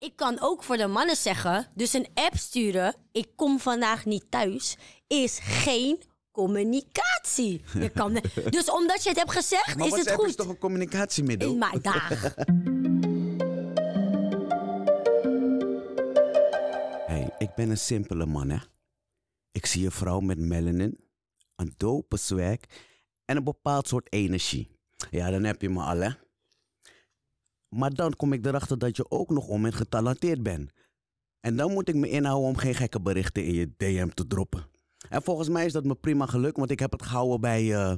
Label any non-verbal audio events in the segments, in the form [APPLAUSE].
Ik kan ook voor de mannen zeggen, dus een app sturen, ik kom vandaag niet thuis, is geen communicatie. kan, [LAUGHS] dus omdat je het hebt gezegd, is het goed. is toch een communicatiemiddel? In dag. [LAUGHS] Hey, ik ben een simpele man, hè. Ik zie een vrouw met melanin, een dope zwerk en een bepaald soort energie. Ja, dan heb je me al, hè. Maar dan kom ik erachter dat je ook nog om en getalenteerd bent. En dan moet ik me inhouden om geen gekke berichten in je DM te droppen. En volgens mij is dat me prima gelukt, want ik heb het gehouden bij... Uh,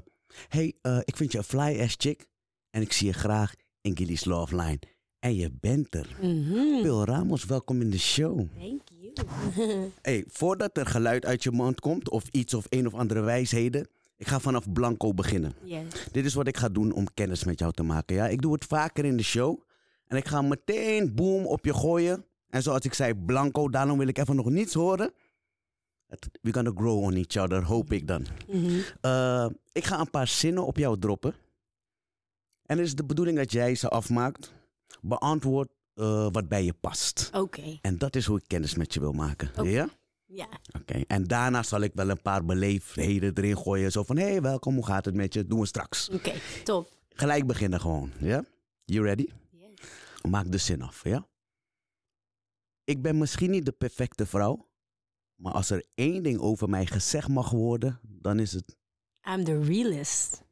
hey, eh, ik vind je een fly ass chick. En ik zie je graag in Gilly's Love Line. En je bent er. Mm Ramos, welkom in de show. Thank you. [LAUGHS] hey, voordat er geluid uit je mond komt of iets of een of andere wijsheden... Ik ga vanaf blanco beginnen. Yes. Dit is wat ik ga doen om kennis met jou te maken. Ja? Ik doe het vaker in de show. En ik ga meteen boom op je gooien. En zoals ik zei, blanco, daarom wil ik even nog niets horen. We gonna grow on each other, hoop ik dan. uh, ik ga een paar zinnen op jou droppen. En het is de bedoeling dat jij ze afmaakt. Beantwoord eh, wat bij je past. Oké. En dat is hoe ik kennis met je wil maken. Ja? Ja. Oké, en daarna zal ik wel een paar beleefdheden erin gooien. Zo van, hé, hey, welkom, hoe gaat het met je? Doen we straks. Oké, top. Gelijk beginnen gewoon, ja? Yeah? You ready? Yes. Maak de zin af, ja? Ik ben misschien niet de perfecte vrouw, maar als er één ding over mij gezegd mag worden, dan is het... I'm the realist.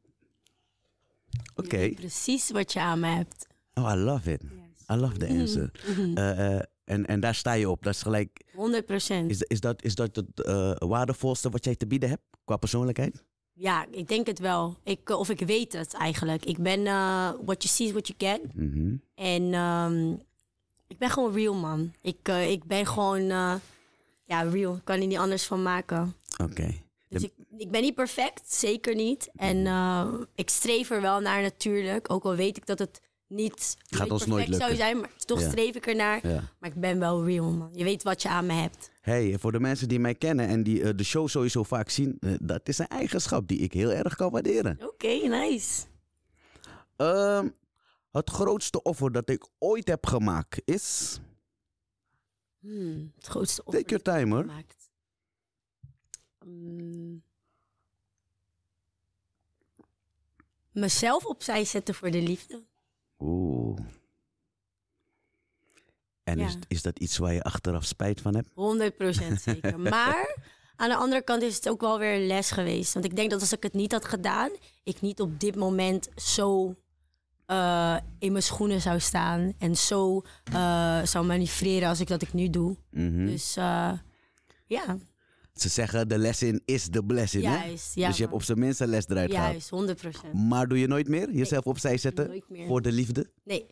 Oké. Precies wat je aan me hebt. Oh, I love it. I love the answer. Mm en, en daar sta je op. Dat is gelijk. 100 procent. Is, is, dat, is dat het eh, waardevolste wat jij te bieden hebt qua persoonlijkheid? Ja, ik denk het wel. Ik, eh, of ik weet het eigenlijk. Ik ben uh, what you see is what you get. Mhm. En ehm, ik ben gewoon real man. Ik, ik ben gewoon ja, real. Ik kan er niet anders van maken. Oké. Dus ik, ik, ben niet perfect, zeker niet. En mhm. ik streef er wel naar natuurlijk. Ook al weet ik dat het niet, Gaat ons nooit lukken. zou zijn, maar toch streef ik ernaar. Ja. Maar ik ben wel real, man. Je weet wat je aan me hebt. hey, voor de mensen die mij kennen en die eh, de show sowieso vaak zien, eh, dat is een eigenschap die ik heel erg kan waarderen. Oké, nice. Ehm, het grootste offer dat ik ooit heb gemaakt is. Hmm, het grootste offer. Take your time, hoor. Ehm, mezelf opzij zetten voor de liefde. Oeh. En is, is dat iets waar je achteraf spijt van hebt? 100% [LAUGHS] zeker. maar aan de andere kant is het ook wel weer een les geweest. Want ik denk dat als ik het niet had gedaan, ik niet op dit moment zo eh, in mijn schoenen zou staan. En zo eh, zou manoeuvreren als ik dat ik nu doe. Mhm. Dus eh, ja. Ze zeggen de les is de blessing. Juist, hè? dus je hebt op zijn minst een les eruit Juist, 100%. Maar doe je nooit meer jezelf opzij zetten voor de liefde? Nee,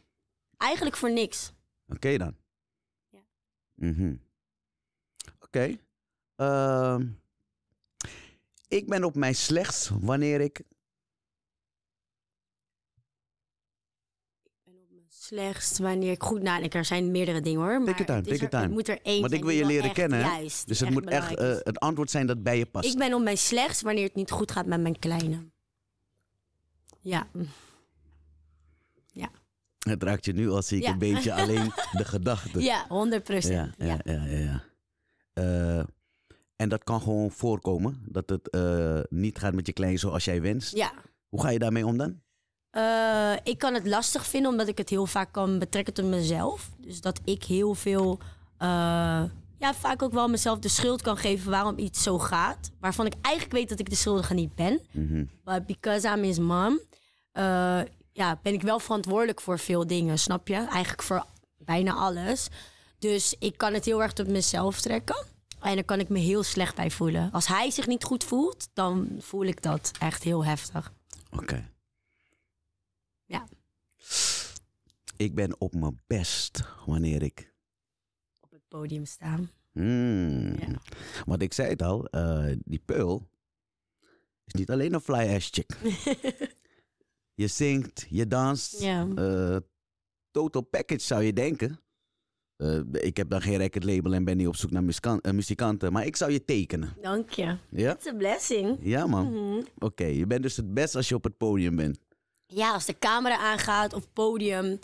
eigenlijk voor niks. Oké dan. Ja. Mhm. Oké. Ehm, ik ben op mij slechts wanneer ik Slechts wanneer ik goed nadenk. Nou, er zijn meerdere dingen hoor. Maar moet er één Want ik wil je leren kennen. Juist, dus het moet echt het eh, antwoord zijn dat bij je past. Ik ben op mijn slechts wanneer het niet goed gaat met mijn kleine. Ja. Ja. Het raakt je nu al zie ik een beetje [LAUGHS] alleen de gedachte. Ja, 100 procent. Ja, ja, ja. ja, eh, en dat kan gewoon voorkomen. Dat het eh, niet gaat met je klein zoals jij wenst. Ja. Hoe ga je daarmee om dan? Eh, ik kan het lastig vinden omdat ik het heel vaak kan betrekken tot mezelf. Dus dat ik heel veel, eh, ja, vaak ook wel mezelf de schuld kan geven waarom iets zo gaat. Waarvan ik eigenlijk weet dat ik de schuldige niet ben. maar mhm. because I'm his mom, eh, ja, ben ik wel verantwoordelijk voor veel dingen, snap je? Eigenlijk voor bijna alles. Dus ik kan het heel erg tot mezelf trekken. En daar kan ik me heel slecht bij voelen. Als hij zich niet goed voelt, dan voel ik dat echt heel heftig. Oké. Ik ben op mijn best wanneer ik. Op het podium sta. Hmm. Ja. Want ik zei het al, eh, die peul is niet alleen een fly ass chick. [LAUGHS] je zingt, je danst. Ja. Eh, total package zou je denken. Eh, ik heb dan geen record label en ben niet op zoek naar muzikanten. Maar ik zou je tekenen. Dank je. Dat is een blessing. Ja, man. Mhm. Oké, je bent dus het best als je op het podium bent. Ja, als de camera aangaat of podium.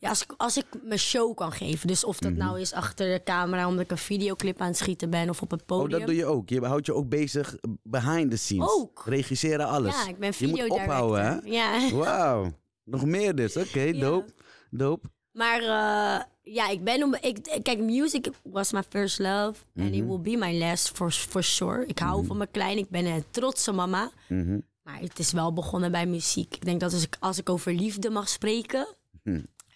Ja, als ik, als ik mijn show kan geven. Dus of dat mhm. nou is achter de camera omdat ik een videoclip aan het schieten ben of op het podium. Oh, dat doe je ook. Je houdt je ook bezig behind the scenes. Ook. Regisseren alles. Ja, ik ben video Je moet ophouden, hè? Ja. Wauw. Nog meer dus. Oké, okay, [LAUGHS] ja. dope. Maar eh, ja, ik ben Ik, kijk, music was my first love. And it mhm. will be my last for, for sure. Ik hou mhm. van mijn klein. Ik ben een trotse mama. Maar het is wel begonnen bij muziek. Ik denk dat als ik, als ik over liefde mag spreken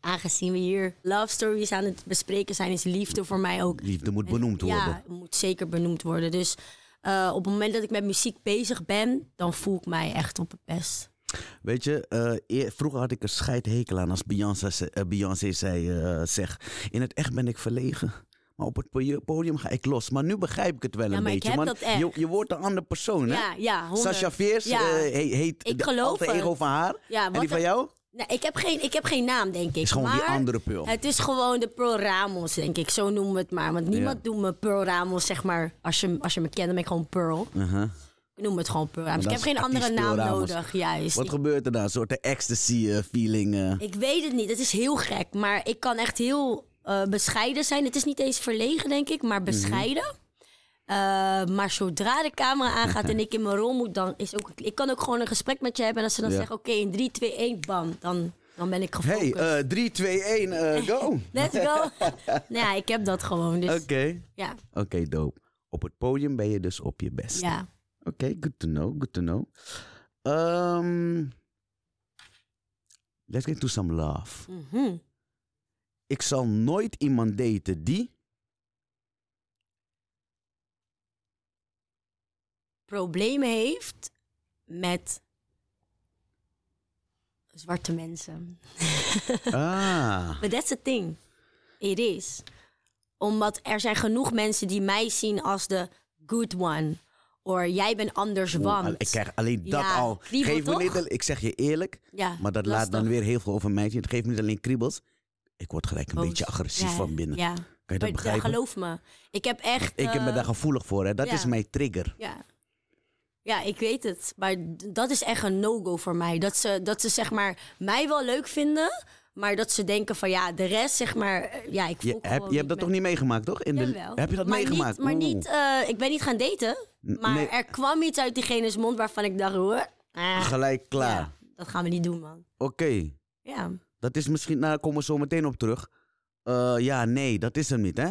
aangezien we hier love stories aan het bespreken zijn, is liefde voor mij ook. Liefde moet benoemd worden. Ja, moet zeker benoemd worden. Dus eh, op het moment dat ik met muziek bezig ben, dan voel ik mij echt op het best. Weet je, eh, vroeger had ik er scheidhekel aan als Beyoncé, uh, Beyoncé zei, zeg, in het echt ben ik verlegen. Maar op het podium ga ik los. Maar nu begrijp ik het wel ja, een maar beetje. Ik heb man. Dat echt. Je, je, wordt een andere persoon, hè? Ja, ja. Sasha Sascha Veers heet ik de ego van haar. Ja, en die van jou? Nou, ik, heb geen, ik heb geen naam, denk ik. Het is gewoon maar die andere Pearl. Het is gewoon de Pearl Ramos, denk ik. Zo noemen we het maar. Want niemand noemt me Pearl Ramos, zeg maar. Als je, als je me kent, dan ben ik gewoon Pearl. Uh -huh. Ik noem het gewoon Pearl Ik heb geen andere naam nodig, juist. Wat gebeurt er nou? Een soort ecstasy-feeling? Eh, eh? Ik weet het niet. Het is heel gek. Maar ik kan echt heel eh, bescheiden zijn. Het is niet eens verlegen, denk ik, maar mhm. bescheiden. Uh, maar zodra de camera aangaat en [LAUGHS] ik in mijn rol moet, dan is ook. Ik kan ook gewoon een gesprek met je hebben. En als ze dan zeggen: oké, in 3, 2, 1, bam. Dan, dan ben ik gefocust. Hey, 3, 2, 1, go. Let's go. [LAUGHS] nou ja, ik heb dat gewoon. Dus, oké. Ja. Oké, dope. Op het podium ben je dus op je best. Ja. Oké, good to know, good to know. Um, let's get to some love. Mm Ik zal nooit iemand daten die. problemen heeft met zwarte mensen. [LAUGHS] Ah. But that's the thing. It is. Omdat er zijn genoeg mensen die mij zien als de good one. Of jij bent anders, want... ik krijg alleen dat al. geef me niet ik zeg je eerlijk, maar dat laat dan weer heel veel over mij zien. Het geeft me niet alleen kriebels. Ik word gelijk een oh, beetje agressief van binnen. Kan je dat maar, eh, begrijpen? geloof me. Ik heb echt... Ik uh, me daar eh, gevoelig voor. Hè? Dat is mijn trigger. Ja. Ja, ik weet het. Maar dat is echt een no-go voor mij. Dat ze, dat ze zeg maar mij wel leuk vinden. Maar dat ze denken van ja, de rest zeg maar. Eh, ja, ik je, heb, je hebt dat toch niet meegemaakt, toch? In de, heb je dat maar meegemaakt? Niet, maar eh, niet, ik ben niet gaan daten. Maar er kwam iets uit diegene's mond waarvan ik dacht hoor. Ah, Gelijk klaar. dat gaan we niet doen, man. Oké. Ja. Dat is misschien, nou, daar komen we zo meteen op terug. Eh, ja, nee, dat is hem niet. Hè?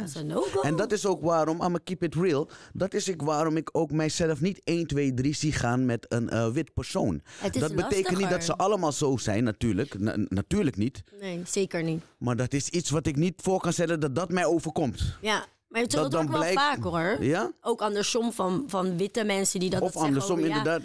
en dat is ook waarom, I'm keep it real. Dat is ik waarom ik ook mijzelf niet 1, 2, 3 zie gaan met een eh, wit persoon. dat betekent niet dat ze allemaal zo zijn, natuurlijk. natuurlijk niet. Nee, zeker niet. Maar dat is iets wat ik niet voor kan stellen dat dat mij overkomt. Ja, maar het dat, dat ook wel vaak hoor. Ja? Ook andersom van, van witte mensen die dat, of Of andersom, inderdaad.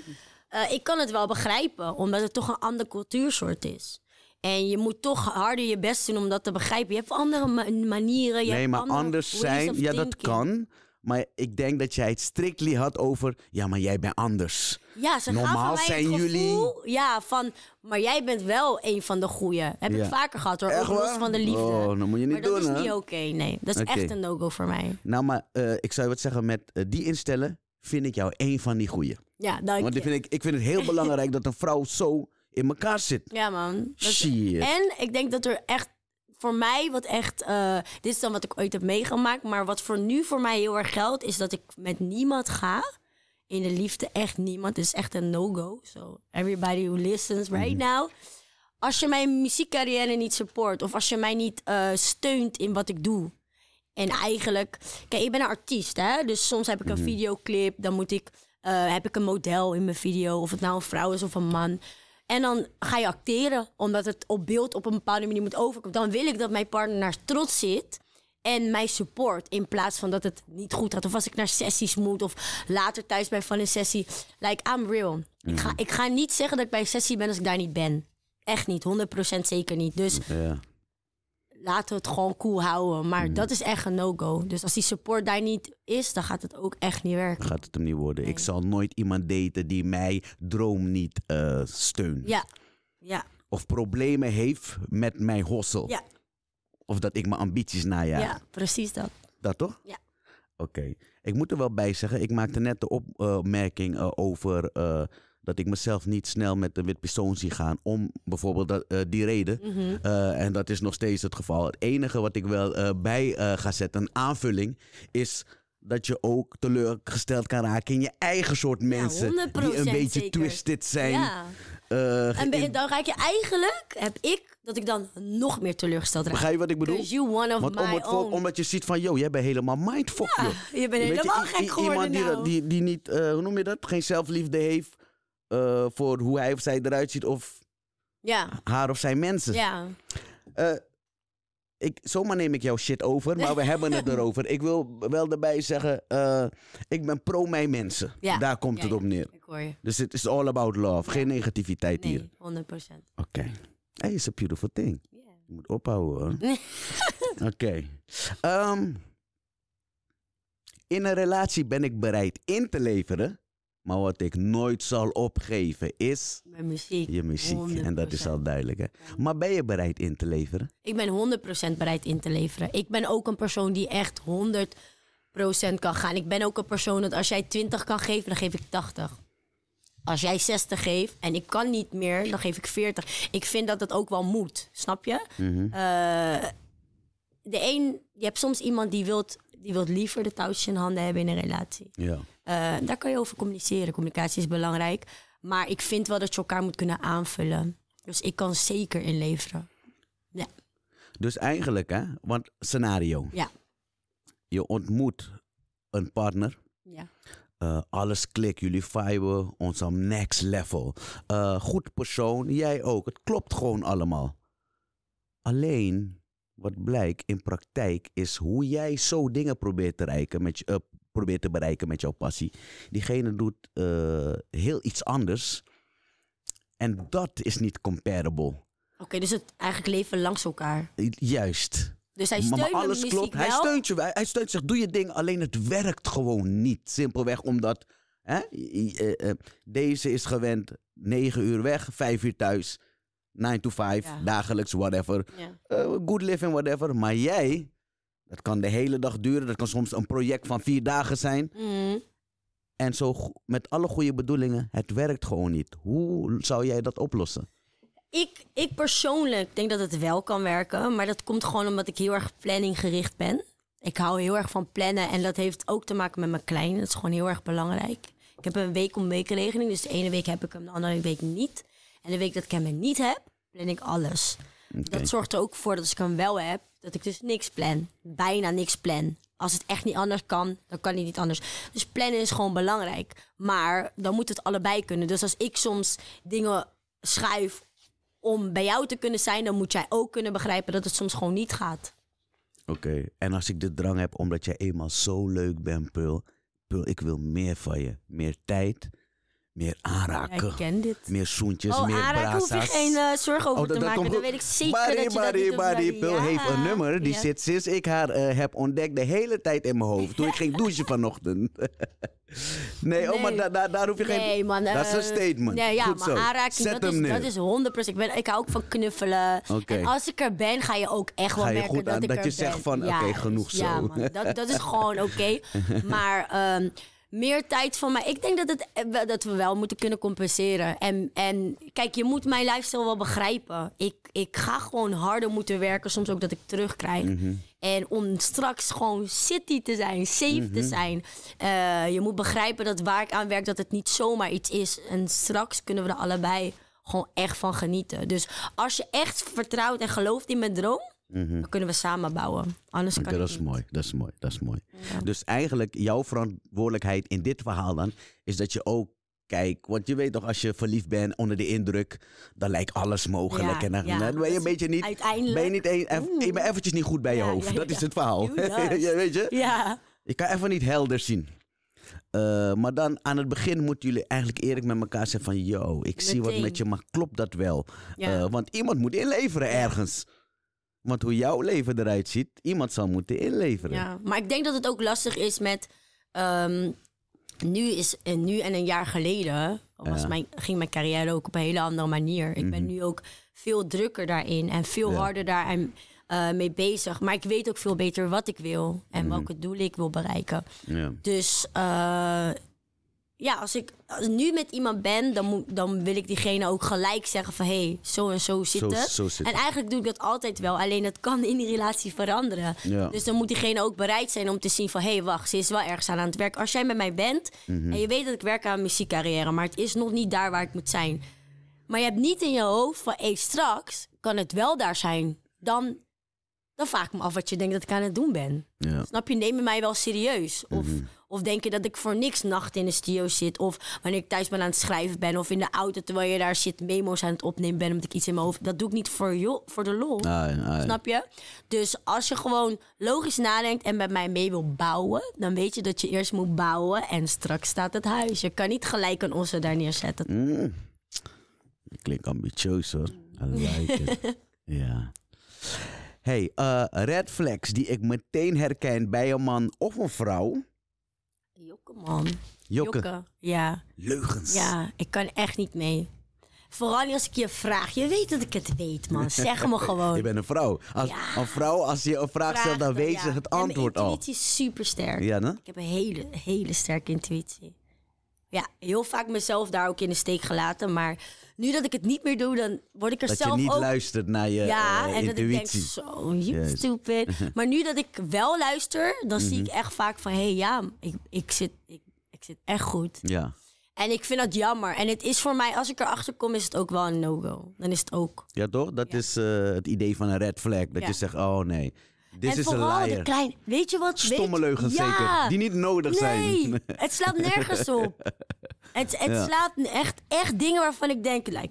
Eh, ik kan het wel begrijpen, omdat het toch een ander cultuursoort is. En je moet toch harder je best doen om dat te begrijpen. Je hebt andere manieren. Je nee, maar anders zijn, ja, dat kan. Maar ik denk dat jij het strictly had over, ja, maar jij bent anders. Ja, ze Normaal van mij zijn jullie. Ja, van, maar jij bent wel een van de goeie. Heb ik vaker gehad hoor. Echt los van de liefde. Oh, dan moet je niet maar doen, dat is niet oké, nee. Dat is echt een no-go voor mij. Nou, maar eh, ik zou je wat zeggen, met eh, die instellen vind ik jou een van die goeie. Ja, dank Want je. Vind ik vind het heel [LAUGHS] belangrijk dat een vrouw zo in elkaar zit. Ja, man. En ik denk dat er echt voor mij wat echt. Eh, dit is dan wat ik ooit heb meegemaakt. Maar wat voor nu voor mij heel erg geldt, is dat ik met niemand ga. In de liefde echt niemand. Het is echt een no-go. So everybody who listens right mhm. now. Als je mijn muziekcarrière niet support. Of als je mij niet eh, steunt in wat ik doe. En eigenlijk, kijk, ik ben een artiest, hè? Dus soms heb ik een mhm. videoclip, dan moet ik, eh, heb ik een model in mijn video, of het nou een vrouw is of een man. En dan ga je acteren, omdat het op beeld op een bepaalde manier moet overkomen. Dan wil ik dat mijn partner naar trots zit en mij support. In plaats van dat het niet goed gaat. Of als ik naar sessies moet. Of later thuis ben van een sessie. Like, I'm real. ik, ga, mm. ik ga niet zeggen dat ik bij een sessie ben als ik daar niet ben. Echt niet. 100% zeker niet. Dus laten we het gewoon cool houden. Maar mm. dat is echt een no-go. Dus als die support daar niet is, dan gaat het ook echt niet werken. Gaat het hem niet worden. Ik zal nooit iemand daten die mijn droom niet uh, steunt. Ja. ja. Of problemen heeft met mijn hossel. Ja. Of dat ik mijn ambities najaag. Ja, precies dat. Dat toch? Ja. Oké. Ik moet er wel bij zeggen, ik maakte net de eh, opmerking eh, over dat ik mezelf niet snel met de wit persoon zie gaan om bijvoorbeeld dat, eh, die reden. Mhm. Eh, en dat is nog steeds het geval. Het enige wat ik wel eh, bij ga zetten, een aanvulling, is dat je ook teleurgesteld kan raken in je eigen soort mensen. die een beetje twisted zijn. Ja. en dan raak je eigenlijk, heb ik, dat ik dan nog meer teleurgesteld raak. Begrijp je wat ik bedoel? You one of Want my omdat je ziet van, joh, jij bent helemaal mindfuck. je bent helemaal gek geworden Iemand die, nou. die, die niet, hoe noem je dat, geen zelfliefde heeft. Eh, voor hoe hij of zij eruit ziet of ja. haar of zijn mensen. Ja. Eh, ik, zomaar neem ik jouw shit over, maar we hebben het [LAUGHS] erover. Ik wil wel daarbij zeggen, eh, ik ben pro mijn mensen. Daar komt het op neer. Ik hoor je. Dus het is all about love, geen negativiteit nee, hier. 100%. Oké. Hey, it's a beautiful thing. Je moet ophouden hoor. [LAUGHS] Oké. Ehm, in een relatie ben ik bereid in te leveren maar wat ik nooit zal opgeven is. Mijn muziek. Je muziek. En dat is al duidelijk. Hè? Maar ben je bereid in te leveren? Ik ben 100% bereid in te leveren. Ik ben ook een persoon die echt 100% kan gaan. Ik ben ook een persoon dat als jij 20 kan geven, dan geef ik 80. Als jij 60 geeft en ik kan niet meer, dan geef ik 40. Ik vind dat dat ook wel moet. Snap je? Mhm. Eh, de een, je hebt soms iemand die wilt, die wilt liever de touwtjes in handen hebben in een relatie. Ja. Eh, daar kan je over communiceren. Communicatie is belangrijk. Maar ik vind wel dat je elkaar moet kunnen aanvullen. Dus ik kan zeker inleveren. Ja. Dus eigenlijk, hè, want scenario. Ja. Je ontmoet een partner. Ja. Eh, alles klikt, jullie viben, ons on next level. Eh, goed persoon, jij ook. Het klopt gewoon allemaal. Alleen, wat blijkt in praktijk, is hoe jij zo dingen probeert te, reiken met je, probeert te bereiken met jouw passie. Diegene doet eh, heel iets anders. En dat is niet comparable. Oké, dus het eigenlijk leven langs elkaar. Juist. Dus hij steunt maar, maar alles klopt. Wel. Hij steunt je. Hij, steunt zich. Doe je ding. Alleen het werkt gewoon niet. Simpelweg omdat hè, eh, eh, deze is gewend negen uur weg, vijf uur thuis, nine to five, dagelijks, whatever. good living, whatever. Maar jij dat kan de hele dag duren, dat kan soms een project van vier dagen zijn. Mm. En zo met alle goede bedoelingen, het werkt gewoon niet. Hoe zou jij dat oplossen? Ik, ik persoonlijk denk dat het wel kan werken, maar dat komt gewoon omdat ik heel erg planninggericht ben. Ik hou heel erg van plannen en dat heeft ook te maken met mijn kleine. Dat is gewoon heel erg belangrijk. Ik heb een week om week regeling, dus de ene week heb ik hem, de andere week niet. En de week dat ik hem niet heb, plan ik alles. Dat zorgt er ook voor dat als ik hem wel heb, dat ik dus niks plan. Bijna niks plan. Als het echt niet anders kan, dan kan hij niet anders. Dus plannen is gewoon belangrijk. Maar dan moet het allebei kunnen. Dus als ik soms dingen schuif om bij jou te kunnen zijn, dan moet jij ook kunnen begrijpen dat het soms gewoon niet gaat. Oké, en als ik de drang heb omdat jij eenmaal zo leuk bent, Pul, ik wil meer van je. Meer tijd, meer aanraken. Ik ken dit. Meer zoentjes, oh, meer aanraken hoef je geen eh, zorgen over oh, te maken. dan weet ik zeker Barry, dat je Barry, dat Barry, Pil heeft een nummer. Die zit sinds ik haar eh, heb ontdekt de hele tijd in mijn hoofd. Toen ik ging douchen [LAUGHS] vanochtend. [LAUGHS] nee, oh, maar da daar hoef je nee, geen... Man, dat is een eh, statement. Nee, ja, Goed maar zo. aanraking, dat, is, dat is 100%. Ik, ben, ik hou ook van knuffelen. En als ik er ben, ga je ook echt wel merken dat dat je zegt van, oké, genoeg zo. Ja, dat, dat is [LAUGHS] gewoon oké. Maar ehm, meer tijd van mij. Ik denk dat, het, eh, dat we wel moeten kunnen compenseren. En, en kijk, je moet mijn lifestyle wel begrijpen. Ik, ik ga gewoon harder moeten werken, soms ook dat ik terugkrijg. Mhm. En om straks gewoon city te zijn, safe te mhm. zijn. Eh, je moet begrijpen dat waar ik aan werk, dat het niet zomaar iets is. En straks kunnen we er allebei gewoon echt van genieten. Dus als je echt vertrouwt en gelooft in mijn droom Mhm. Dan kunnen we samen bouwen. Anders kan dat, is mooi, dat is mooi, dat is mooi. Dus eigenlijk jouw verantwoordelijkheid in dit verhaal dan... is dat je ook kijkt... want je weet toch, als je verliefd bent onder de indruk... dan lijkt alles mogelijk. en dan, ben je een beetje niet... Uiteindelijk... ben je, niet een, even, eventjes niet goed bij je hoofd. dat is het verhaal. [LAUGHS] ja, weet je? Ja. Je kan even niet helder zien. Eh, maar dan aan het begin moeten jullie eigenlijk eerlijk met elkaar zeggen van... yo, ik zie wat met je, maar klopt dat wel? Eh, want iemand moet inleveren ergens. Want hoe jouw leven eruit ziet, iemand zal moeten inleveren. Ja, maar ik denk dat het ook lastig is met. Ehm, nu, is, nu en een jaar geleden was mijn, ging mijn carrière ook op een hele andere manier. Ik ben mhm. nu ook veel drukker daarin en veel harder daarin uh, eh, mee bezig. Maar ik weet ook veel beter wat ik wil en mhm. welke doelen ik wil bereiken. Ja. Dus eh, ja, als ik als nu met iemand ben, dan, moet, dan wil ik diegene ook gelijk zeggen van hé, hey, zo en zo zitten. en eigenlijk doe ik dat altijd wel, alleen dat kan in die relatie veranderen. Dus dan moet diegene ook bereid zijn om te zien van hé, hey, wacht, ze is wel ergens aan, aan het werk. Als jij met mij bent mhm. en je weet dat ik werk aan een muziekcarrière, maar het is nog niet daar waar ik moet zijn. Maar je hebt niet in je hoofd van hé, straks kan het wel daar zijn. Dan, dan vaak me af wat je denkt dat ik aan het doen ben. Snap je? Neem je mij wel serieus. Of. Mhm. Of denk je dat ik voor niks nacht in de studio zit? Of wanneer ik thuis ben aan het schrijven ben. Of in de auto terwijl je daar zit memo's aan het opnemen ben, Omdat ik iets in mijn hoofd Dat doe ik niet voor, jou, voor de lol. Snap je? Dus als je gewoon logisch nadenkt en bij mij mee wil bouwen. Dan weet je dat je eerst moet bouwen. En straks staat het huis. Je kan niet gelijk een osse daar neerzetten. Mm. Klinkt ambitieus hoor. I like it. [LAUGHS] ja. Hey, uh, red flags die ik meteen herken bij een man of een vrouw Jokken, man. Jokke, Ja. Leugens. Ja, ik kan echt niet mee. Vooral als ik je vraag. Je weet dat ik het weet, man. [LAUGHS] Zeg me gewoon. je bent een vrouw. Als, Een vrouw, als je een vraag, stelt, dan weet je het antwoord al. Mijn intuïtie is super sterk. Ja, ne? Ik heb een hele, hele sterke intuïtie. Ja, heel vaak mezelf daar ook in de steek gelaten. Maar nu dat ik het niet meer doe, dan word ik er zelf ook... Dat je niet luistert naar je Ja, eh, en intuïtie. dat ik denk, zo, stupid. [LAUGHS] maar nu dat ik wel luister, dan zie ik mhm. echt vaak van... Hé, hey, ja, ik, ik, zit, ik, ik zit echt goed. Ja. En ik vind dat jammer. En het is voor mij, als ik erachter kom, is het ook wel een no-go. Dan is het ook. Ja, toch? Dat is eh, het idee van een red flag. Dat je zegt, oh nee, en is vooral de klein. Weet je wat? Stomme leugens zeker. Die niet nodig nee, zijn. [LAUGHS] het slaat nergens op. Het, het slaat echt, echt dingen waarvan ik denk, like,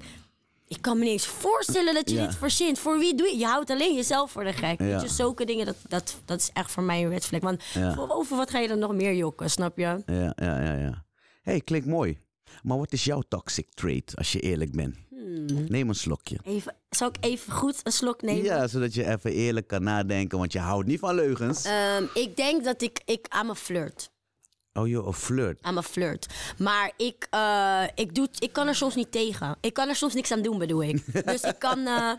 ik kan me niet eens voorstellen dat je dit verzint. Voor wie doe je? Je houdt alleen jezelf voor de gek. zulke dingen, dat, dat, dat is echt voor mij een red flag. Want over wat ga je dan nog meer jokken, snap je? Ja, ja, ja. ja. hey, klinkt mooi. Maar wat is jouw toxic trait, als je eerlijk bent? Hmm. Neem een slokje. Even, zal ik even goed een slok nemen? Ja, zodat je even eerlijk kan nadenken, want je houdt niet van leugens. Ehm, ik denk dat ik, ik aan mijn flirt. Oh joh, een flirt. Aan mijn flirt. Maar ik, eh, ik, doe, ik kan er soms niet tegen. Ik kan er soms niks aan doen, bedoel ik. [LAUGHS] dus ik kan... Eh,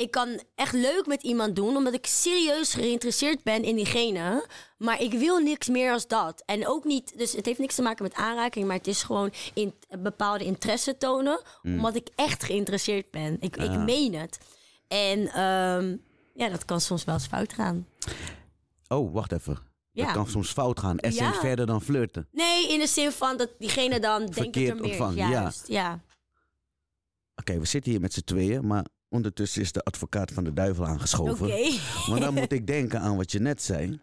ik kan echt leuk met iemand doen, omdat ik serieus geïnteresseerd ben in diegene. Maar ik wil niks meer als dat. En ook niet, dus het heeft niks te maken met aanraking, maar het is gewoon in bepaalde interesse tonen, mm. omdat ik echt geïnteresseerd ben. Ik, ik ah. meen het. En ehm, ja, dat kan soms wel eens fout gaan. Oh, wacht even. Dat kan soms fout gaan. En verder dan flirten. Nee, in de zin van dat diegene dan denk ik er meer. juist. ja. ja. Oké, we zitten hier met z'n tweeën, maar Ondertussen is de advocaat van de duivel aangeschoven. Okay. Maar dan moet ik denken aan wat je net zei.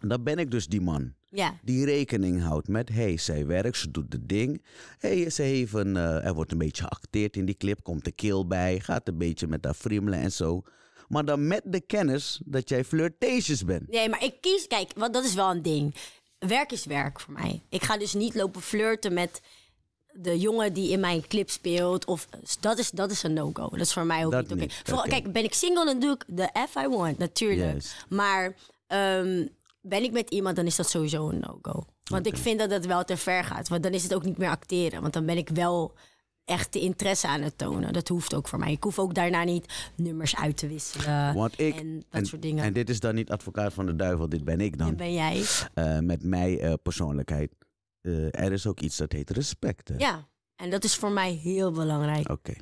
Dan ben ik dus die man. Ja. Die rekening houdt met, hey, zij werkt, ze doet de ding. Hey, ze heeft een, eh, er wordt een beetje geacteerd in die clip, komt de keel bij, gaat een beetje met haar friemelen en zo. Maar dan met de kennis dat jij flirtatious bent. Nee, maar ik kies, kijk, want dat is wel een ding. Werk is werk voor mij. Ik ga dus niet lopen flirten met de jongen die in mijn clip speelt. Of, dat, is, dat is een no-go. Dat is voor mij ook niet oké. Kijk, ben ik single, dan doe ik de F I want, natuurlijk. Maar ehm, ben ik met iemand, dan is dat sowieso een no-go. Want ik vind dat dat wel te ver gaat. Want dan is het ook niet meer acteren. Want dan ben ik wel echt de interesse aan het tonen. Dat hoeft ook voor mij. Ik hoef ook daarna niet nummers uit te wisselen. Want ik, en dat soort dingen. En dit is dan niet advocaat van de duivel, dit ben ik dan. En ben jij. Eh, met mijn eh, persoonlijkheid. Eh, er is ook iets dat heet respect. Hè? Ja, en dat is voor mij heel belangrijk. Oké.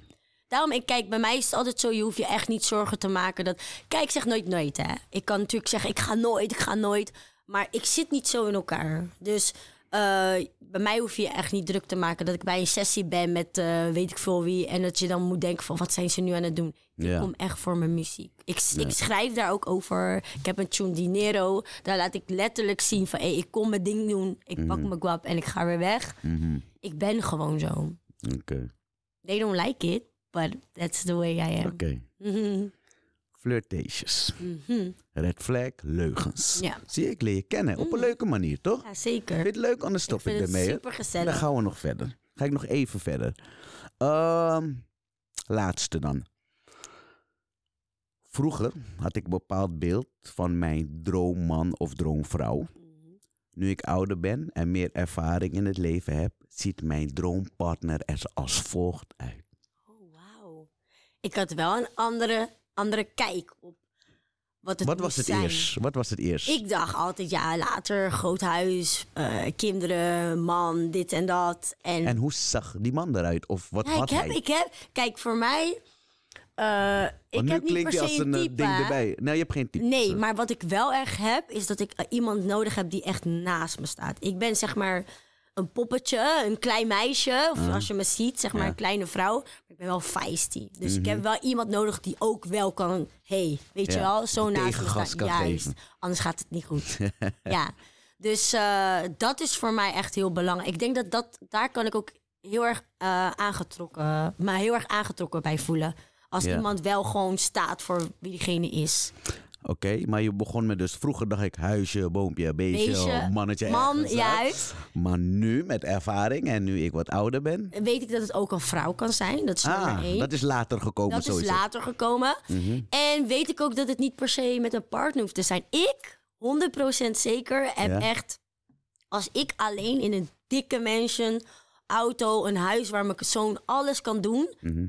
Daarom, ik kijk, bij mij is het altijd zo, je hoeft je echt niet zorgen te maken dat... Kijk, zeg nooit nooit, hè. Ik kan natuurlijk zeggen, ik ga nooit, ik ga nooit. Maar ik zit niet zo in elkaar. Dus eh, bij mij hoef je je echt niet druk te maken dat ik bij een sessie ben met eh, weet ik veel wie. En dat je dan moet denken van, wat zijn ze nu aan het doen? Ik kom echt voor mijn muziek. Ik, ik, schrijf daar ook over. Ik heb een tune dinero. Daar laat ik letterlijk zien van... Hey, ik kom mijn ding doen. Ik pak mhm. mijn guap en ik ga weer weg. Mhm. Ik ben gewoon zo. Oké. They don't like it, but that's the way I am. Oké. Mhm. Red flag, leugens. Zie ik, leer je kennen. Op een leuke manier, toch? Ja, zeker. Vind je het leuk? Anders stop ik, ik ermee. super Dan gaan we nog verder. Ga ik nog even verder. Ehm, laatste dan Vroeger had ik een bepaald beeld van mijn droomman of droomvrouw. Mhm. Nu ik ouder ben en meer ervaring in het leven heb, ziet mijn droompartner er als volgt uit. Oh, wauw. Ik had wel een andere, andere kijk op wat het Wat was het eerst? Wat was het eerst? Ik dacht altijd, ja, later, groot huis, eh, kinderen, man, dit en dat. En, en hoe zag die man eruit? Of wat had ik heb, hij? Ik heb, kijk, voor mij uh, ik heb niet per se als een, eh, type, ding erbij. Nee, je geen type. Nee, maar wat ik wel erg heb, is dat ik eh, iemand nodig heb die echt naast me staat. Ik ben zeg maar een poppetje, een klein meisje. Of ah. als je me ziet, zeg maar een kleine vrouw. Maar ik ben wel feisty. Dus ik heb mhm. wel iemand nodig die ook wel kan... hey, weet je wel, zo naast me staan. Juist, anders gaat het niet goed. [LAUGHS] ja, dus dat is voor mij echt heel belangrijk. Ik denk dat, dat daar kan ik ook heel erg aangetrokken... maar heel erg aangetrokken bij voelen als iemand wel gewoon staat voor wie diegene is. Oké, maar je begon met dus vroeger dacht ik huisje, boompje, beestje, beestje mannetje. Man, juist. Maar nu met ervaring en nu ik wat ouder ben. Weet ik dat het ook een vrouw kan zijn. Dat is ah, één. Dat is later gekomen Dat is later gekomen. Mhm. En weet ik ook dat het niet per se met een partner hoeft te zijn. Ik, 100% zeker, heb echt... Als ik alleen in een dikke mansion, auto, een huis waar mijn zoon alles kan doen... Mhm.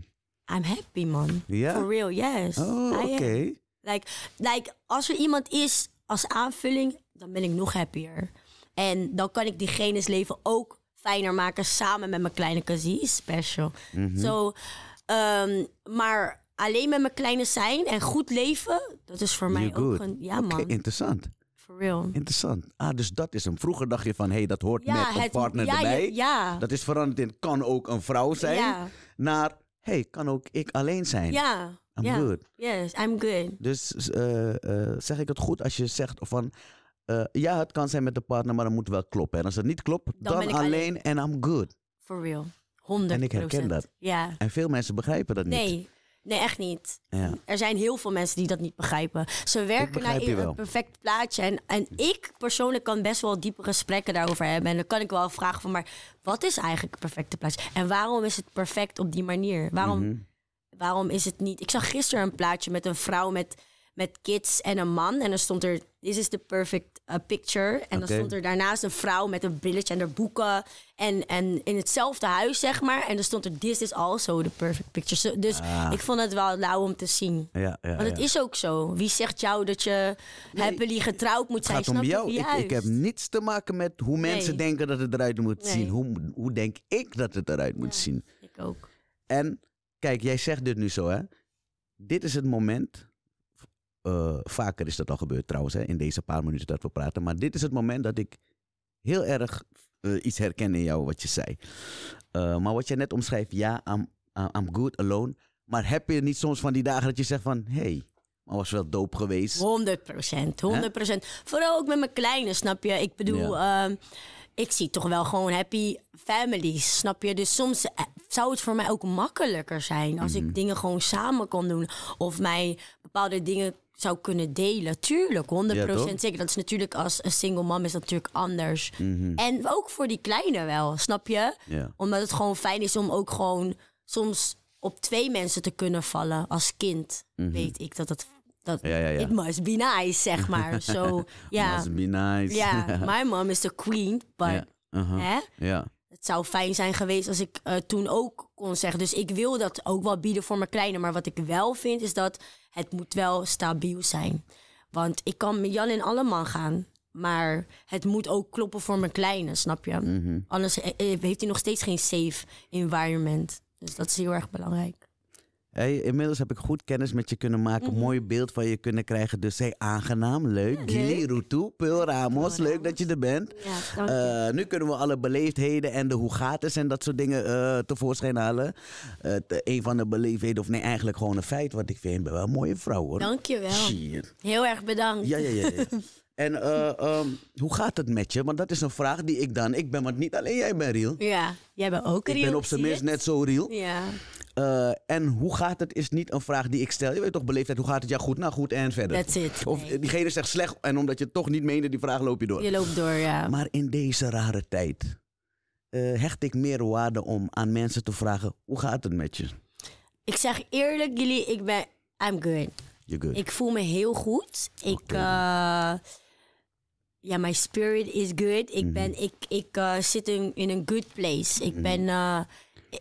I'm happy, man. For real, yes. Oh, oké. Okay. Like, like, als er iemand is als aanvulling, dan ben ik nog happier. En dan kan ik diegene's leven ook fijner maken samen met mijn kleine Kazie. Special. Zo, mhm. so, ehm, maar alleen met mijn kleine zijn en goed leven, dat is voor mij ook een... Ja, okay, interessant. For real. Interessant. Ah, dus dat is hem. Vroeger dacht je van, hé, hey, dat hoort met een partner erbij. Ja, ja, Dat is veranderd in, kan ook een vrouw zijn. Naar hey, kan ook ik alleen zijn. Ja. I'm good. Yes, I'm good. Dus eh, eh, zeg ik het goed als je zegt van... Eh, ja, het kan zijn met de partner, maar dat moet wel kloppen. En als het niet klopt, dan, alleen en I'm good. For real. 100%. En ik herken dat. Ja. En veel mensen begrijpen dat niet. Nee, Nee, echt niet. Ja. Er zijn heel veel mensen die dat niet begrijpen. Ze werken naar een perfect plaatje. En, en ik persoonlijk kan best wel diepe gesprekken daarover hebben. En dan kan ik wel vragen van, maar wat is eigenlijk een perfecte plaatje? En waarom is het perfect op die manier? Waarom, mhm. waarom is het niet... Ik zag gisteren een plaatje met een vrouw met met kids en een man. En dan stond er, this is the perfect uh, picture. En dan stond er daarnaast een vrouw met een brilletje en haar boeken. En, en in hetzelfde huis, zeg maar. En dan stond er, this is also the perfect picture. Dus ah. ik vond het wel lauw om te zien. Ja, ja, Want het is ook zo. Wie zegt jou dat je happily getrouwd moet zijn? Het gaat om jou. Ik, ik, heb niets te maken met hoe mensen denken dat het eruit moet zien. Hoe, hoe denk ik dat het eruit moet zien? Ik ook. En kijk, jij zegt dit nu zo, hè? Dit is het moment eh, vaker is dat al gebeurd trouwens, hè, in deze paar minuten dat we praten. Maar dit is het moment dat ik heel erg eh, iets herken in jou, wat je zei. Eh, maar wat je net omschrijft, ja, I'm, I'm good alone. Maar heb je niet soms van die dagen dat je zegt van, hey, maar was wel doop geweest? 100 procent, 100 procent. Vooral ook met mijn kleine, snap je? Ik bedoel, ehm, ik zie toch wel gewoon happy families, snap je? Dus soms zou het voor mij ook makkelijker zijn als mhm. ik dingen gewoon samen kon doen. Of mij bepaalde dingen zou kunnen delen. Tuurlijk, 100% zeker. Dat is natuurlijk als een single mom is dat natuurlijk anders. Mhm. En ook voor die kleine wel, snap je? Omdat het gewoon fijn is om ook gewoon soms op twee mensen te kunnen vallen als kind. Mhm. Weet ik dat dat dat it must be nice, zeg maar. Zo, [LAUGHS] so, Yeah. Must be nice. Ja, yeah. [LAUGHS] my mom is the queen, but... Uh-huh. hè? ja het zou fijn zijn geweest als ik eh, toen ook kon zeggen. Dus ik wil dat ook wel bieden voor mijn kleine. Maar wat ik wel vind is dat het moet wel stabiel zijn. Want ik kan met Jan en Alleman gaan. Maar het moet ook kloppen voor mijn kleine, snap je? Mhm. Anders eh, eh, heeft hij nog steeds geen safe environment. Dus dat is heel erg belangrijk. Hey, inmiddels heb ik goed kennis met je kunnen maken. Mhm. Mooi beeld van je kunnen krijgen. Dus zij aangenaam, leuk. Gili Routou, Peul Ramos. Leuk dat je er bent. Ja, uh, nu kunnen we alle beleefdheden en de hoe gaat het en dat soort dingen uh, tevoorschijn halen. Uh, een van de beleefdheden, of nee, eigenlijk gewoon een feit. Want ik vind wel een mooie vrouw hoor. Dankjewel. Shit. Heel erg bedankt. Ja, ja, ja. ja. [LAUGHS] En eh, ehm, hoe gaat het met je? Want dat is een vraag die ik dan. Ik ben, want niet alleen jij bent real. Ja, jij bent ook real. Ik ben op zijn minst net zo real. Ja. Eh, en hoe gaat het is niet een vraag die ik stel. Je weet toch beleefdheid, hoe gaat het? Ja, goed, nou goed en verder. That's it. Of diegene zegt slecht en omdat je het toch niet meende, die vraag loop je door. Je loopt door, ja. Maar in deze rare tijd eh, hecht ik meer waarde om aan mensen te vragen, hoe gaat het met je? Ik zeg eerlijk jullie, ik ben, I'm good. You're good. Ik voel me heel goed. Ik ja, mijn spirit is good. Ik, mhm. ben, ik, ik eh, zit in, in een good place. Ik mhm. ben, eh,